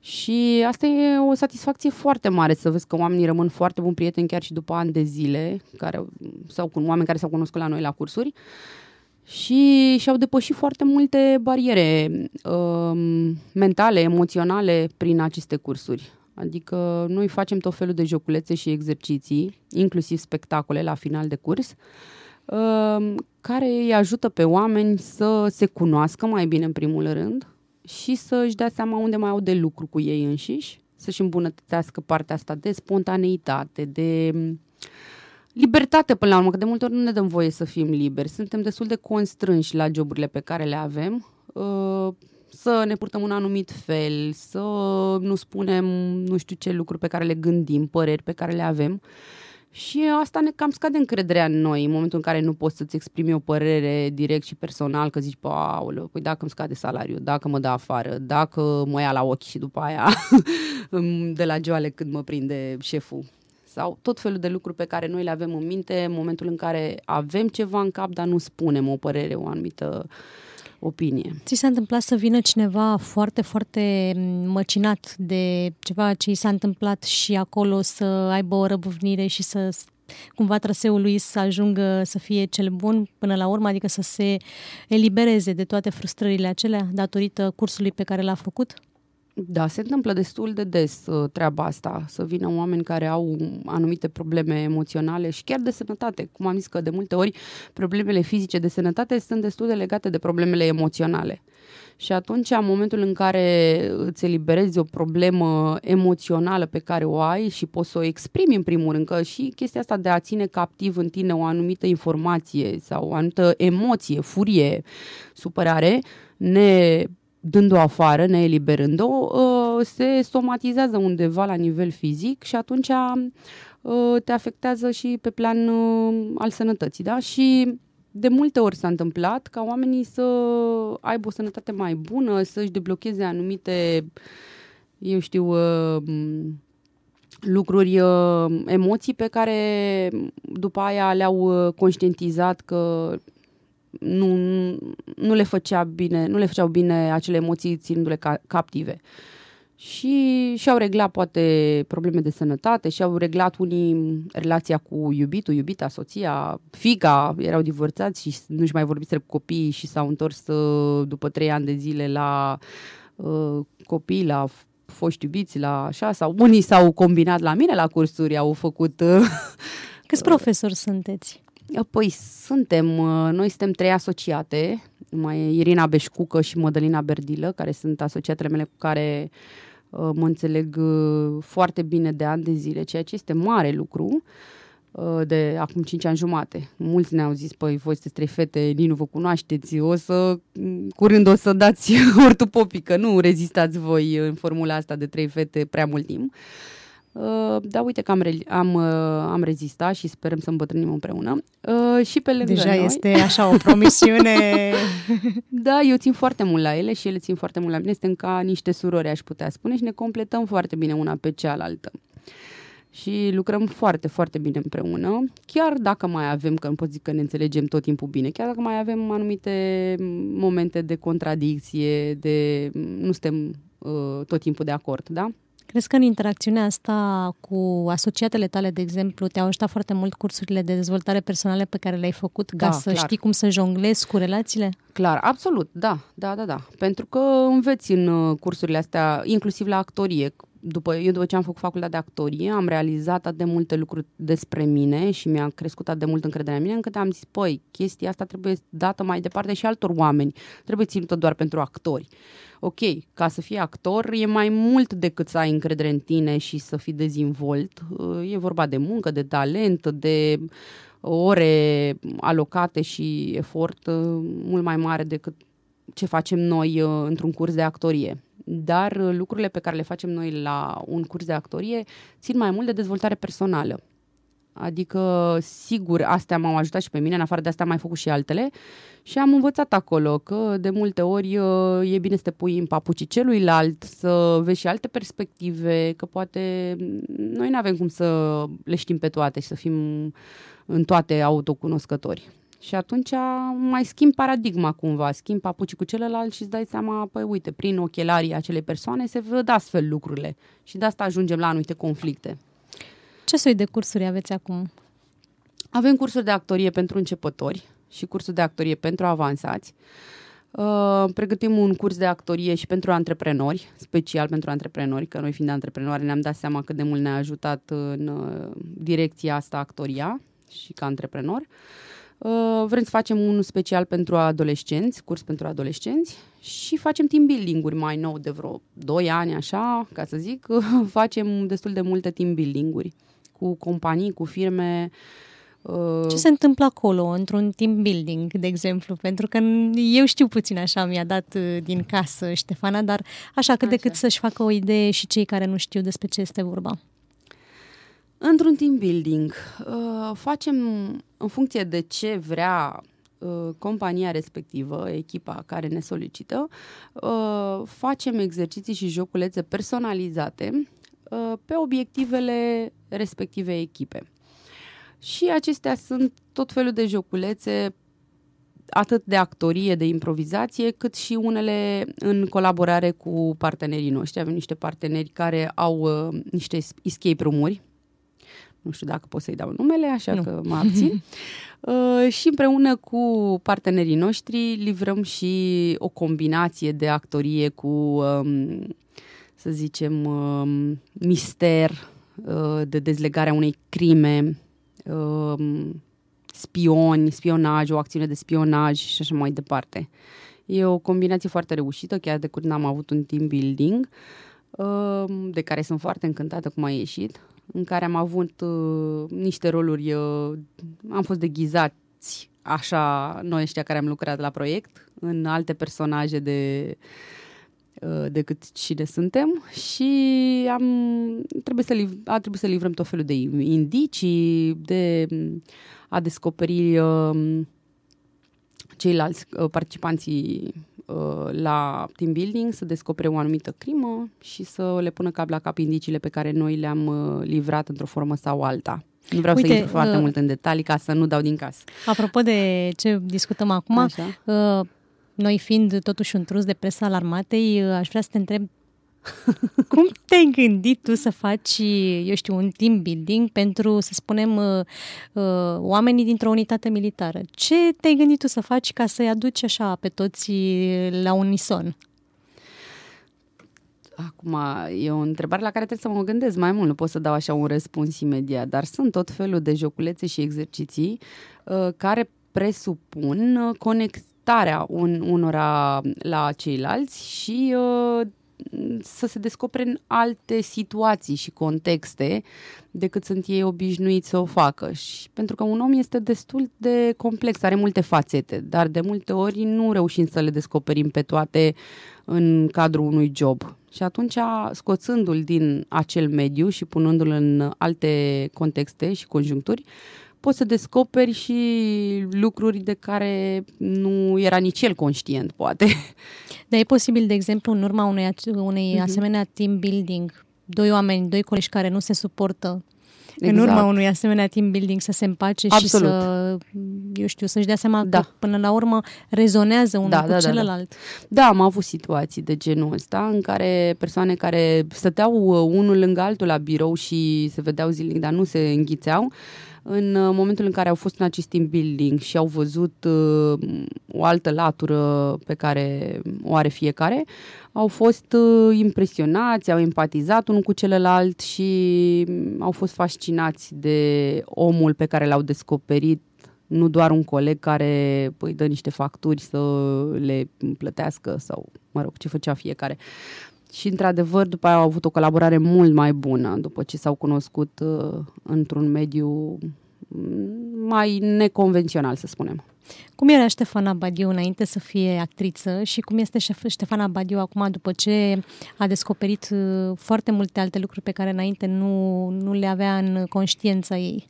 Și asta e o satisfacție foarte mare să vezi că oamenii rămân foarte buni prieteni chiar și după ani de zile, care, sau cu oameni care s-au cunoscut la noi la cursuri și și-au depășit foarte multe bariere uh, mentale, emoționale prin aceste cursuri. Adică noi facem tot felul de joculețe și exerciții, inclusiv spectacole la final de curs, uh, care îi ajută pe oameni să se cunoască mai bine în primul rând și să își dea seama unde mai au de lucru cu ei înșiși, să-și îmbunătățească partea asta de spontaneitate, de uh, libertate până la urmă, că de multe ori nu ne dăm voie să fim liberi. Suntem destul de constrânși la joburile pe care le avem, uh, să ne purtăm un anumit fel, să nu spunem nu știu ce lucruri pe care le gândim, păreri pe care le avem. Și asta ne cam scade încrederea în noi, în momentul în care nu poți să-ți exprimi o părere direct și personal, că zici, paul, păi dacă îmi scade salariul, dacă mă dă afară, dacă mă ia la ochi și după aia de la joale când mă prinde șeful sau tot felul de lucruri pe care noi le avem în minte în momentul în care avem ceva în cap, dar nu spunem o părere, o anumită opinie. Ți s-a întâmplat să vină cineva foarte, foarte măcinat de ceva ce i s-a întâmplat și acolo să aibă o răbuvnire și să cumva traseul lui să ajungă să fie cel bun până la urmă, adică să se elibereze de toate frustrările acelea datorită cursului pe care l-a făcut? Da, se întâmplă destul de des uh, treaba asta, să vină oameni care au anumite probleme emoționale și chiar de sănătate. Cum am zis că de multe ori problemele fizice de sănătate sunt destul de legate de problemele emoționale. Și atunci, în momentul în care îți eliberezi o problemă emoțională pe care o ai și poți să o exprimi în primul rând, că și chestia asta de a ține captiv în tine o anumită informație sau o anumită emoție, furie, supărare, ne dându o afară, neeliberând-o, uh, se somatizează undeva la nivel fizic și atunci uh, te afectează și pe plan uh, al sănătății. Da? Și de multe ori s-a întâmplat ca oamenii să aibă o sănătate mai bună, să-și deblocheze anumite, eu știu, lucruri, emoții pe care după aia le-au conștientizat că nu, nu le făcea bine, nu le făceau bine acele emoții ținându-le ca, captive. Și și-au reglat poate probleme de sănătate, și-au reglat unii relația cu iubitul, iubita, soția, fica, erau divorțați și nu-și mai vorbiseră cu copiii și s-au întors uh, după trei ani de zile la uh, copii, la foști iubiți, la așa, sau unii s-au combinat la mine la cursuri, au făcut... Uh, Câți uh, profesori sunteți? Păi suntem, uh, noi suntem trei asociate, mai Irina Beșcucă și Mădălina Berdilă, care sunt asociatele mele cu care uh, mă înțeleg uh, foarte bine de ani de zile, ceea ce este mare lucru de acum 5 ani jumate. Mulți ne-au zis, păi voi sunteți trei fete, nici nu vă cunoașteți, o să, curând o să dați ortopopică, nu rezistați voi în formula asta de trei fete prea mult timp. Uh, Uh, da, uite că am, re- am, uh, am rezistat și sperăm să îmbătrânim împreună. Uh, și pe lângă Deja noi... este așa o promisiune. da, eu țin foarte mult la ele și ele țin foarte mult la mine. Suntem ca niște surori, aș putea spune, și ne completăm foarte bine una pe cealaltă. Și lucrăm foarte, foarte bine împreună, chiar dacă mai avem, că nu pot zic că ne înțelegem tot timpul bine, chiar dacă mai avem anumite momente de contradicție, de nu suntem uh, tot timpul de acord, da? Crezi că în interacțiunea asta cu asociatele tale, de exemplu, te-au ajutat foarte mult cursurile de dezvoltare personală pe care le-ai făcut da, ca da, să clar. știi cum să jonglezi cu relațiile? Clar, absolut, da, da, da, da. Pentru că înveți în uh, cursurile astea, inclusiv la actorie, după, eu după ce am făcut facultatea de actorie, am realizat atât de multe lucruri despre mine și mi-a crescut atât de mult încrederea în mine, încât am zis, păi, chestia asta trebuie dată mai departe și altor oameni. Trebuie ținută doar pentru actori ok, ca să fii actor e mai mult decât să ai încredere în tine și să fii dezvolt. Uh, e vorba de muncă, de talent, de ore alocate și efort uh, mult mai mare decât ce facem noi uh, într-un curs de actorie. Dar lucrurile pe care le facem noi la un curs de actorie țin mai mult de dezvoltare personală Adică, sigur, astea m-au ajutat și pe mine, în afară de asta am mai făcut și altele și am învățat acolo că de multe ori uh, e bine să te pui în papucii celuilalt, să vezi și alte perspective, că poate mm, noi nu avem cum să le știm pe toate și să fim în toate autocunoscători. Și atunci mai schimb paradigma cumva, schimb papucii cu celălalt și îți dai seama, păi uite, prin ochelarii acelei persoane se văd astfel lucrurile și de asta ajungem la anumite conflicte. Ce soi de cursuri aveți acum? Avem cursuri de actorie pentru începători și cursuri de actorie pentru avansați. Uh, pregătim un curs de actorie și pentru antreprenori, special pentru antreprenori, că noi fiind antreprenori ne-am dat seama cât de mult ne-a ajutat în uh, direcția asta actoria și ca antreprenor. Uh, vrem să facem unul special pentru adolescenți, curs pentru adolescenți și facem team building-uri mai nou de vreo 2 ani, așa, ca să zic, facem destul de multe team building-uri cu companii, cu firme. Uh, ce se întâmplă acolo, într-un team building, de exemplu? Pentru că eu știu puțin așa, mi-a dat uh, din casă Ștefana, dar așa cât așa. de cât să-și facă o idee și cei care nu știu despre ce este vorba. Într-un team building, uh, facem în funcție de ce vrea compania respectivă, echipa care ne solicită, facem exerciții și joculețe personalizate Uh, pe obiectivele respective echipe. Și acestea sunt tot felul de joculețe, atât de actorie, de improvizație, cât și unele în colaborare cu partenerii noștri. Avem niște parteneri care au uh, niște escape room-uri, nu știu dacă pot să-i dau numele, așa nu. că mă abțin. uh, și împreună cu partenerii noștri livrăm și o combinație de actorie cu Uh, să zicem, um, mister uh, de dezlegarea unei crime, um, spioni, spionaj, o acțiune de spionaj și așa mai departe. E o combinație foarte reușită, chiar de curând am avut un team building, um, de care sunt foarte încântată cum a ieșit, în care am avut uh, niște roluri, uh, am fost deghizați așa noi ăștia care am lucrat la proiect, în alte personaje de uh, Uh, decât cine suntem și am, trebuie să a trebuit să livrăm tot felul de indicii, de a descoperi uh, ceilalți uh, participanții uh, la team building, să descopere o anumită crimă și să le pună cap la cap indiciile pe care noi le-am uh, livrat într-o formă sau alta. Nu vreau Uite, să intru foarte uh, mult în detalii ca să nu dau din casă. Apropo de ce discutăm acum, Așa. Uh, noi fiind totuși un trus de presa al armatei, aș vrea să te întreb cum te-ai gândit tu să faci, eu știu, un team building pentru, să spunem, uh, uh, oamenii dintr-o unitate militară? Ce te-ai gândit tu să faci ca să-i aduci așa pe toți uh, la unison? Acum, e o întrebare la care trebuie să mă gândesc mai mult, nu pot să dau așa un răspuns imediat, dar sunt tot felul de joculețe și exerciții uh, care presupun conex- acceptarea un, unora la ceilalți și uh, să se descopere în alte situații și contexte decât sunt ei obișnuiți să o facă. Și pentru că un om este destul de complex, are multe fațete, dar de multe ori nu reușim să le descoperim pe toate în cadrul unui job. Și atunci, scoțându-l din acel mediu și punându-l în alte contexte și conjuncturi, uh, poți să descoperi și lucruri de care nu era nici el conștient, poate. Dar e posibil, de exemplu, în urma unei, unei uh-huh. asemenea team building, doi oameni, doi colegi care nu se suportă, exact. în urma exact. unui asemenea team building să se împace Absolut. și să, eu știu, să-și dea seama da. că până la urmă rezonează unul da, cu da, celălalt. Da, da. da, am avut situații de genul ăsta în care persoane care stăteau unul lângă altul la birou și se vedeau zilnic, dar nu se înghițeau, uh, în uh, momentul în care au fost în acest team building și au văzut uh, o altă latură pe care o are fiecare, au fost uh, impresionați, au empatizat unul cu celălalt și mm, au fost fascinați de omul pe care l-au descoperit nu doar un coleg care îi păi, dă niște facturi să le plătească sau, mă rog, ce făcea fiecare și într-adevăr după aia au avut o colaborare mult mai bună după ce s-au cunoscut uh, într-un mediu mm, mai neconvențional, să spunem. Cum era Ștefana Badiu înainte să fie actriță și cum este Ștefana Badiu acum după ce a descoperit uh, foarte multe alte lucruri pe care înainte nu, nu le avea în conștiința ei?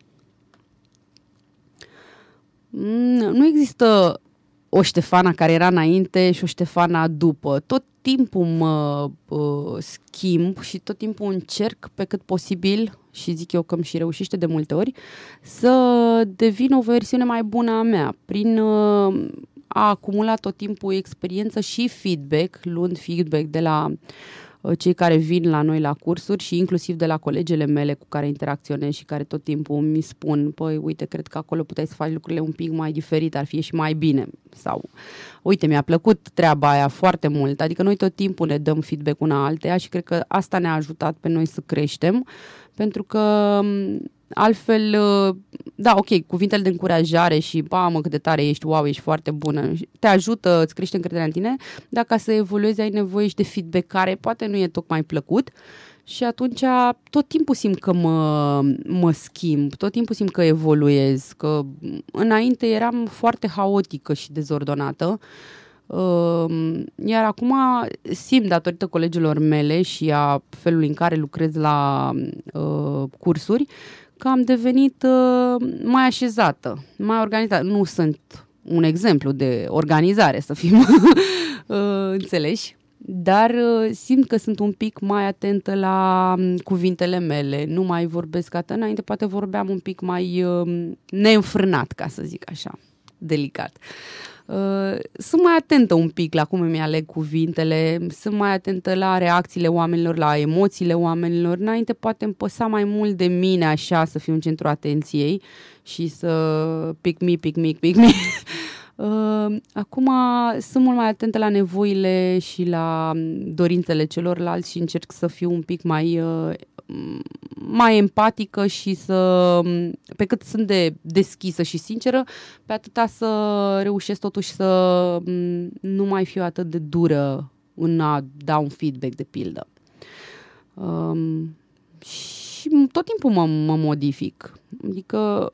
Mm, nu există o Ștefana care era înainte și o Ștefana după. Tot timpul mă uh, schimb și tot timpul încerc pe cât posibil, și zic eu că îmi și reușește de multe ori, să devin o versiune mai bună a mea prin uh, a acumula tot timpul experiență și feedback, luând feedback de la uh, Uh, cei care vin la noi la cursuri și inclusiv de la colegele mele cu care interacționez și care tot timpul mi spun, păi uite, cred că acolo puteai să faci lucrurile un pic mai diferit, ar fi și mai bine. Sau, uite, mi-a plăcut treaba aia foarte mult. Adică noi tot timpul ne dăm feedback una alteia și cred că asta ne-a ajutat pe noi să creștem, pentru că Altfel, uh, da, ok, cuvintele de încurajare și, ba, mă, cât de tare ești, wow, ești foarte bună, te ajută, îți crește încrederea în tine, dar ca să evoluezi ai nevoie și de feedback care poate nu e tocmai plăcut și atunci tot timpul simt că mă, mă schimb, tot timpul simt că evoluez, că înainte eram foarte haotică și dezordonată, uh, iar acum simt, datorită colegilor mele și a felului în care lucrez la uh, cursuri, că am devenit uh, mai așezată, mai organizată. Nu sunt un exemplu de organizare, să fim uh, înțeleși, dar uh, simt că sunt un pic mai atentă la um, cuvintele mele, nu mai vorbesc ca atât. Înainte poate vorbeam un pic mai um, neînfrânat, ca să zic așa, delicat. Uh, Uh, sunt mai atentă un pic la cum îmi aleg cuvintele, sunt mai atentă la reacțiile oamenilor, la emoțiile oamenilor. Înainte poate îmi păsa mai mult de mine așa să fiu în centru atenției și să pic mi, pic mi, pic mi. Uh, acum sunt mult mai atentă la nevoile și la dorințele celorlalți și încerc să fiu un pic mai uh, mai empatică și să, pe cât sunt de deschisă și sinceră, pe atâta să reușesc totuși să nu mai fiu atât de dură în a da un feedback, de pildă. Um, și tot timpul mă, mă modific. Adică,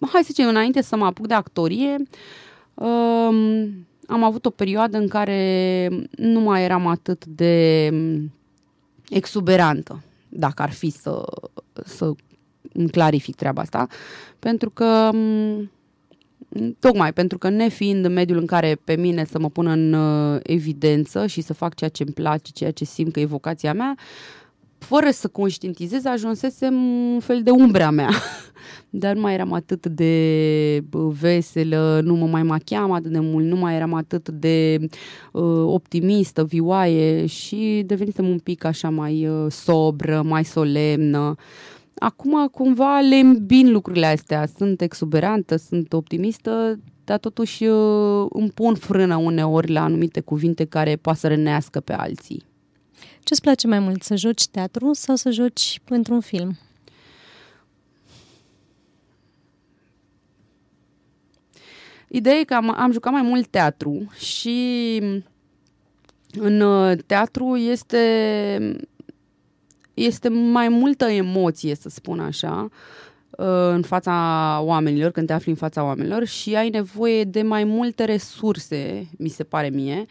hai să zicem, înainte să mă apuc de actorie, um, am avut o perioadă în care nu mai eram atât de exuberantă dacă ar fi să, să clarific treaba asta, pentru că Tocmai pentru că nefiind în mediul în care pe mine să mă pun în uh, evidență și să fac ceea ce îmi place, ceea ce simt că e vocația mea, uh, fără să conștientizez, ajunsesem un fel de umbra mea. Dar nu mai eram atât de veselă, nu mă mai machiam atât de mult, nu mai eram atât de uh, optimistă, vioaie și devenisem un pic așa mai uh, sobră, mai solemnă. Acum cumva le îmbin lucrurile astea. Sunt exuberantă, sunt optimistă, dar totuși uh, îmi pun frână uneori la anumite cuvinte care poate să rănească pe alții. Ce-ți place mai mult, să joci teatru sau să joci într-un film? Ideea e că am, am jucat mai mult teatru și în uh, teatru este, este mai multă emoție, să spun așa, uh, în fața oamenilor, când te afli în fața oamenilor și ai nevoie de mai multe resurse, mi se pare mie,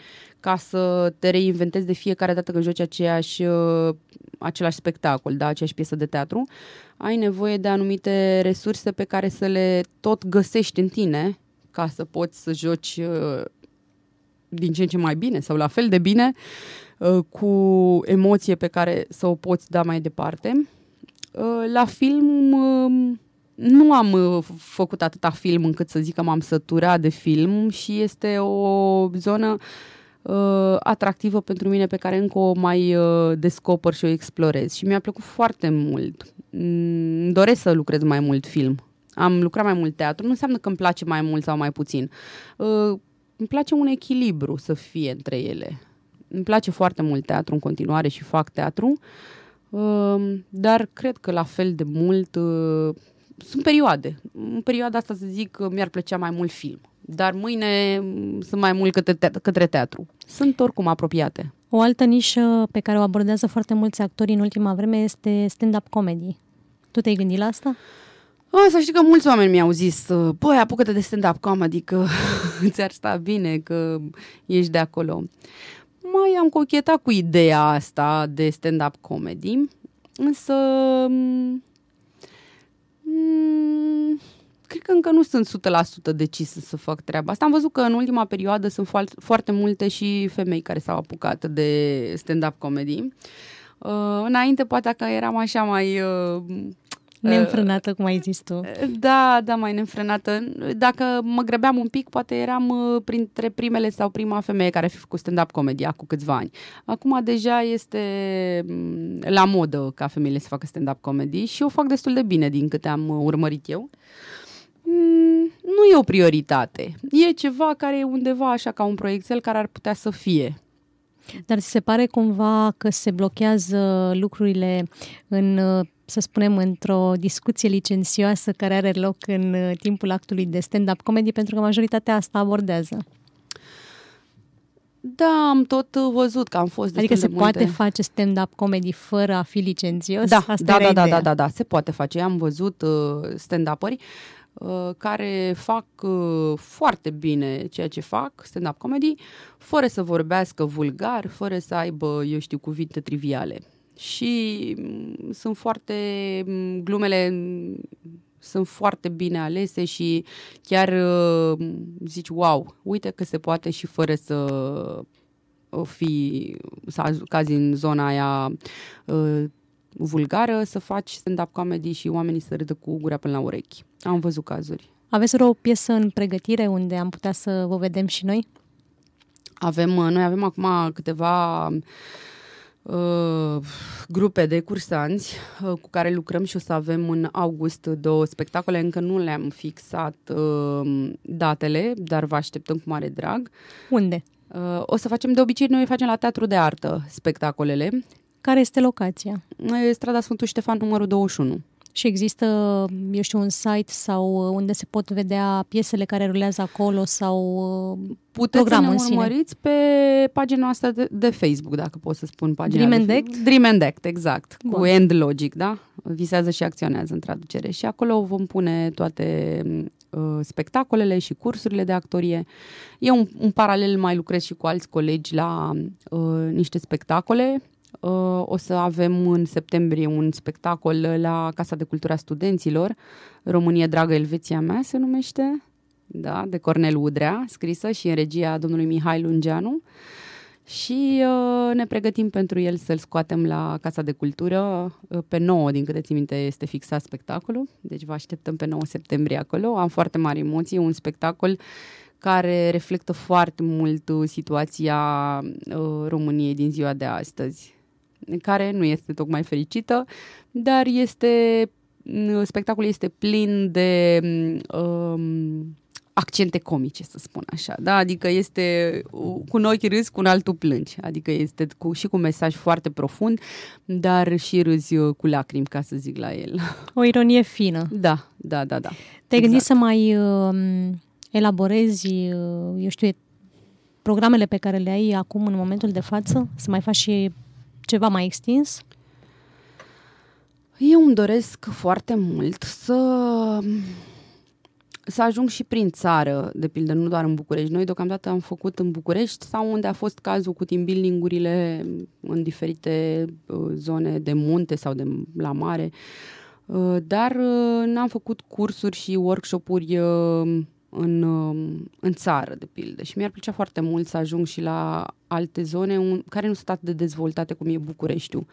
ca să te reinventezi de fiecare dată când joci aceeași, uh, același spectacol, da? aceeași piesă de teatru, ai nevoie de anumite resurse pe care să le tot găsești în tine ca să poți să joci uh, din ce în ce mai bine sau la fel de bine uh, cu emoție pe care să o poți da mai departe. La film um, nu am făcut atâta film încât să zic că m-am săturat de film și este o zonă Uh, atractivă pentru mine pe care încă o mai uh, descoper și o explorez și mi-a plăcut foarte mult. Mm, doresc să lucrez mai mult film. Am lucrat mai mult teatru, nu înseamnă că îmi place mai mult sau mai puțin. Uh, îmi place un echilibru să fie între ele. Îmi place foarte mult teatru în continuare și fac teatru, dar cred că la fel de mult sunt perioade. În perioada asta să zic că mi-ar plăcea mai mult film dar mâine sunt mai mult către, te- către teatru. Sunt oricum apropiate. O altă nișă pe care o abordează foarte mulți actori în ultima vreme este stand-up comedy. Tu te-ai gândit la asta? O, să știi că mulți oameni mi-au zis, băi, apucă-te de stand-up comedy, că ți-ar sta bine, că ești de acolo. Mai am cochetat cu ideea asta de stand-up comedy, însă... M- mm, mm, cred că încă nu sunt 100% decisă să fac treaba asta. Am văzut că în ultima perioadă sunt foarte, foarte multe și femei care s-au apucat de stand-up comedy. Uh, înainte poate că eram așa mai... Uh, uh Neînfrânată, cum ai zis tu. Uh, da, da, mai neînfrânată. Dacă mă grăbeam un pic, poate eram uh, printre primele sau prima femeie care a făcut stand-up comedia cu câțiva ani. Acum deja este mm, la modă ca femeile să facă stand-up comedy și o fac destul de bine din câte am urmărit eu. Uh, Mm, nu e o prioritate. E ceva care e undeva așa ca un proiectel care ar putea să fie. Dar se pare cumva că se blochează lucrurile în, să spunem, într-o discuție licențioasă care are loc în uh, timpul actului de stand-up comedy, pentru că majoritatea asta abordează? Da, am tot uh, văzut că am fost Adică se de multe. poate face stand-up comedy fără a fi licențios? Da, Asta da, da, da, da, da, da, se poate face. am văzut uh, stand-upări. Uh, Uh, care fac uh, foarte bine ceea ce fac, stand-up comedy, fără să vorbească vulgar, fără să aibă, eu știu, cuvinte triviale. Și mm, sunt foarte, mm, glumele mm, sunt foarte bine alese și chiar uh, zici, wow, uite că se poate și fără să fi, să cazi în zona aia vulgară, să faci stand-up comedy și oamenii să râdă cu gura până la urechi. Am văzut cazuri. Aveți o piesă în pregătire unde am putea să vă vedem și noi? Avem, uh, noi avem acum câteva Uh, grupe de cursanți uh, cu care lucrăm și o să avem în august două spectacole. Încă nu le-am fixat uh, datele, dar vă așteptăm cu mare drag. Unde? Uh, o să facem de obicei, noi facem la Teatru de Artă spectacolele care este locația? E strada Sfântul Ștefan, numărul 21. Și există, eu știu, un site sau uh, unde se pot vedea piesele care rulează acolo sau uh, Puteți programul să ne urmăriți pe pagina noastră de, de Facebook, dacă pot să spun pagina Dream and Act? Dream and Act, exact, Bun. cu End Logic, da? Visează și acționează în traducere. Și acolo vom pune toate uh, spectacolele și cursurile de actorie. Eu, un, un paralel, mai lucrez și cu alți colegi la uh, niște spectacole Uh, o să avem în septembrie un spectacol la Casa de Cultura Studenților, România Dragă Elveția Mea se numește, da, de Cornel Udrea, scrisă și în regia domnului Mihai Lungeanu. Și uh, ne pregătim pentru el să-l scoatem la Casa de Cultură. Uh, pe 9, din câte țin minte, este fixat spectacolul. Deci vă așteptăm pe 9 septembrie acolo. Am foarte mari emoții. Un spectacol care reflectă foarte mult uh, situația uh, României din ziua de astăzi care nu este tocmai fericită, dar este mm, spectacolul este plin de mm, um, accente comice, să spun așa. Da? Adică este cu un ochi râzi, cu un altul plângi. Adică este cu, și cu un mesaj foarte profund, dar și râzi uh, cu lacrimi, ca să zic la el. O ironie fină. Da, da, da, da. Te-ai exact. gândit să mai uh, elaborezi, uh, eu știu, programele pe care le ai acum în momentul de față? Să mai faci și ceva mai extins? Eu îmi doresc foarte mult să să ajung și prin țară, de pildă, nu doar în București. Noi deocamdată am făcut în București sau unde a fost cazul cu team building în diferite uh, zone de munte sau de la mare. Uh, dar uh, n-am făcut cursuri și workshop-uri în, um, în țară, de pildă. Și mi-ar plăcea foarte mult să ajung și la alte zone un, care nu sunt atât de dezvoltate cum e Bucureștiu.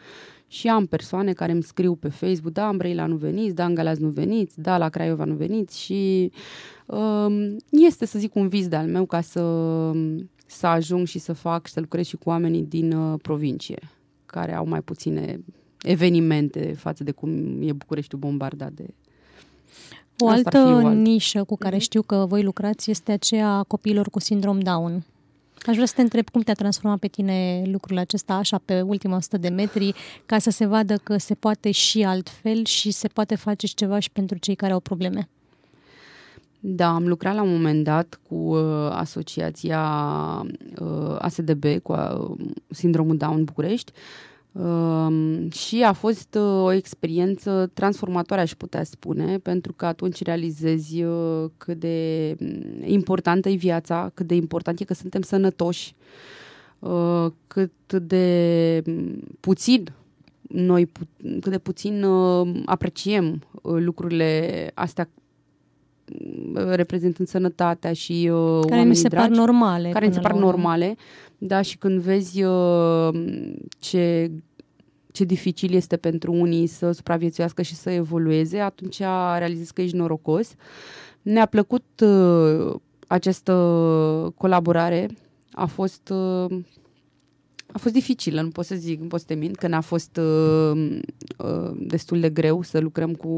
Și am persoane care îmi scriu pe Facebook, da, în Brăila nu veniți, da, în nu veniți, da, la Craiova nu veniți și um, este, să zic, un vis de-al meu ca să, um, să ajung și să fac și să lucrez și cu oamenii din uh, provincie, care au mai puține evenimente față de cum e Bucureștiul bombardat de o Asta altă alt. nișă cu care mhm. știu că voi lucrați este aceea a copiilor cu sindrom Down. Aș vrea să te întreb cum te-a transformat pe tine lucrul acesta, așa, pe ultima 100 de metri, ca să se vadă că se poate și altfel și se poate face și ceva și pentru cei care au probleme. Da, am lucrat la un moment dat cu uh, asociația uh, ASDB, cu uh, Sindromul Down București, uh, Ehm, și a fost uh, o experiență transformatoare, aș putea spune, pentru că atunci realizezi uh, cât de mm, importantă e viața, cât de important e că suntem sănătoși, uh, mm, cât de puțin noi, cât de puțin apreciem lucrurile astea Uh, reprezentând sănătatea și uh, care oamenii mi se dragi, par normale. Care mi se par normale, da, și când vezi uh, ce ce dificil este pentru unii să supraviețuiască și să evolueze, atunci realizezi că ești norocos. Ne-a plăcut uh, această colaborare, a fost uh, a fost dificilă, nu pot să zic, nu pot să te mint, că n-a fost uh, uh, destul de greu să lucrăm cu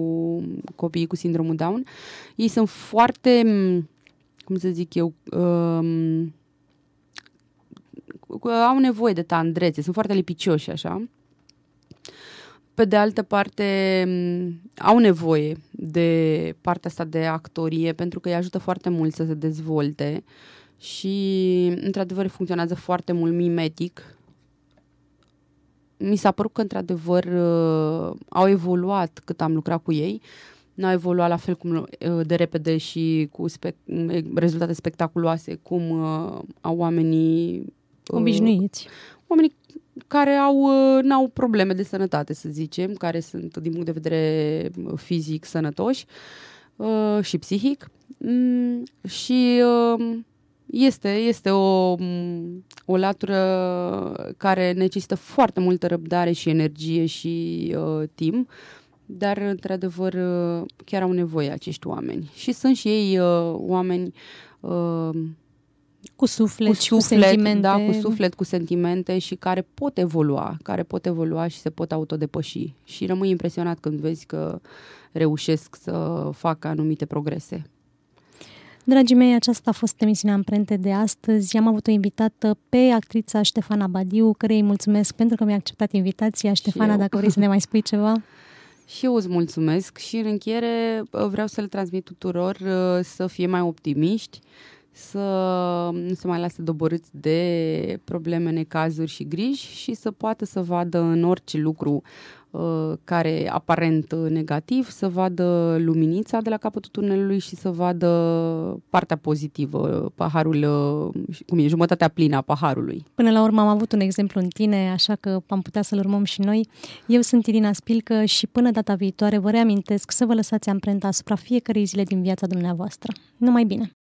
copiii cu sindromul Down. Ei sunt foarte, mm, cum să zic eu, um, uh, au nevoie de tandrețe, sunt foarte lipicioși așa. Pe de altă parte, mm, au nevoie de partea asta de actorie pentru că îi ajută foarte mult să se dezvolte și, într-adevăr, funcționează foarte mult mimetic mi s-a părut că, într-adevăr, uh, au evoluat cât am lucrat cu ei. Nu au evoluat la fel cum uh, de repede și cu spec- mm, rezultate spectaculoase cum uh, au oamenii... Uh, Obișnuiți. Oamenii care au, uh, n-au probleme de sănătate, să zicem, care sunt, din punct de vedere fizic, sănătoși uh, și psihic. Mm, și... Uh, este, este o, o latură care necesită foarte multă răbdare și energie și uh, timp, dar, într-adevăr, uh, chiar au nevoie acești oameni. Și sunt și ei uh, oameni uh, cu suflet, cu suflet, cu sentimente. Da, cu suflet, cu sentimente și care pot evolua, care pot evolua și se pot autodepăși. Și rămâi impresionat când vezi că reușesc să facă anumite progrese. Dragii mei, aceasta a fost emisiunea Amprente de astăzi. Am avut o invitată pe actrița Ștefana Badiu, care îi mulțumesc pentru că mi-a acceptat invitația. Ștefana, dacă vrei să ne mai spui ceva. Și eu îți mulțumesc și în încheiere uh, vreau să le transmit tuturor uh, să fie mai optimiști, să nu se mai lasă doborâți de probleme, necazuri și griji și să poată să vadă în orice lucru Uh, care aparent negativ, să vadă luminița de la capătul tunelului și să vadă partea pozitivă, paharul, uh, cum e, jumătatea plină a paharului. Până la urmă am avut un exemplu în tine, așa că am putea să-l urmăm și noi. Eu sunt Irina Spilcă și până data viitoare vă reamintesc să vă lăsați amprenta asupra fiecărei zile din viața dumneavoastră. Numai bine!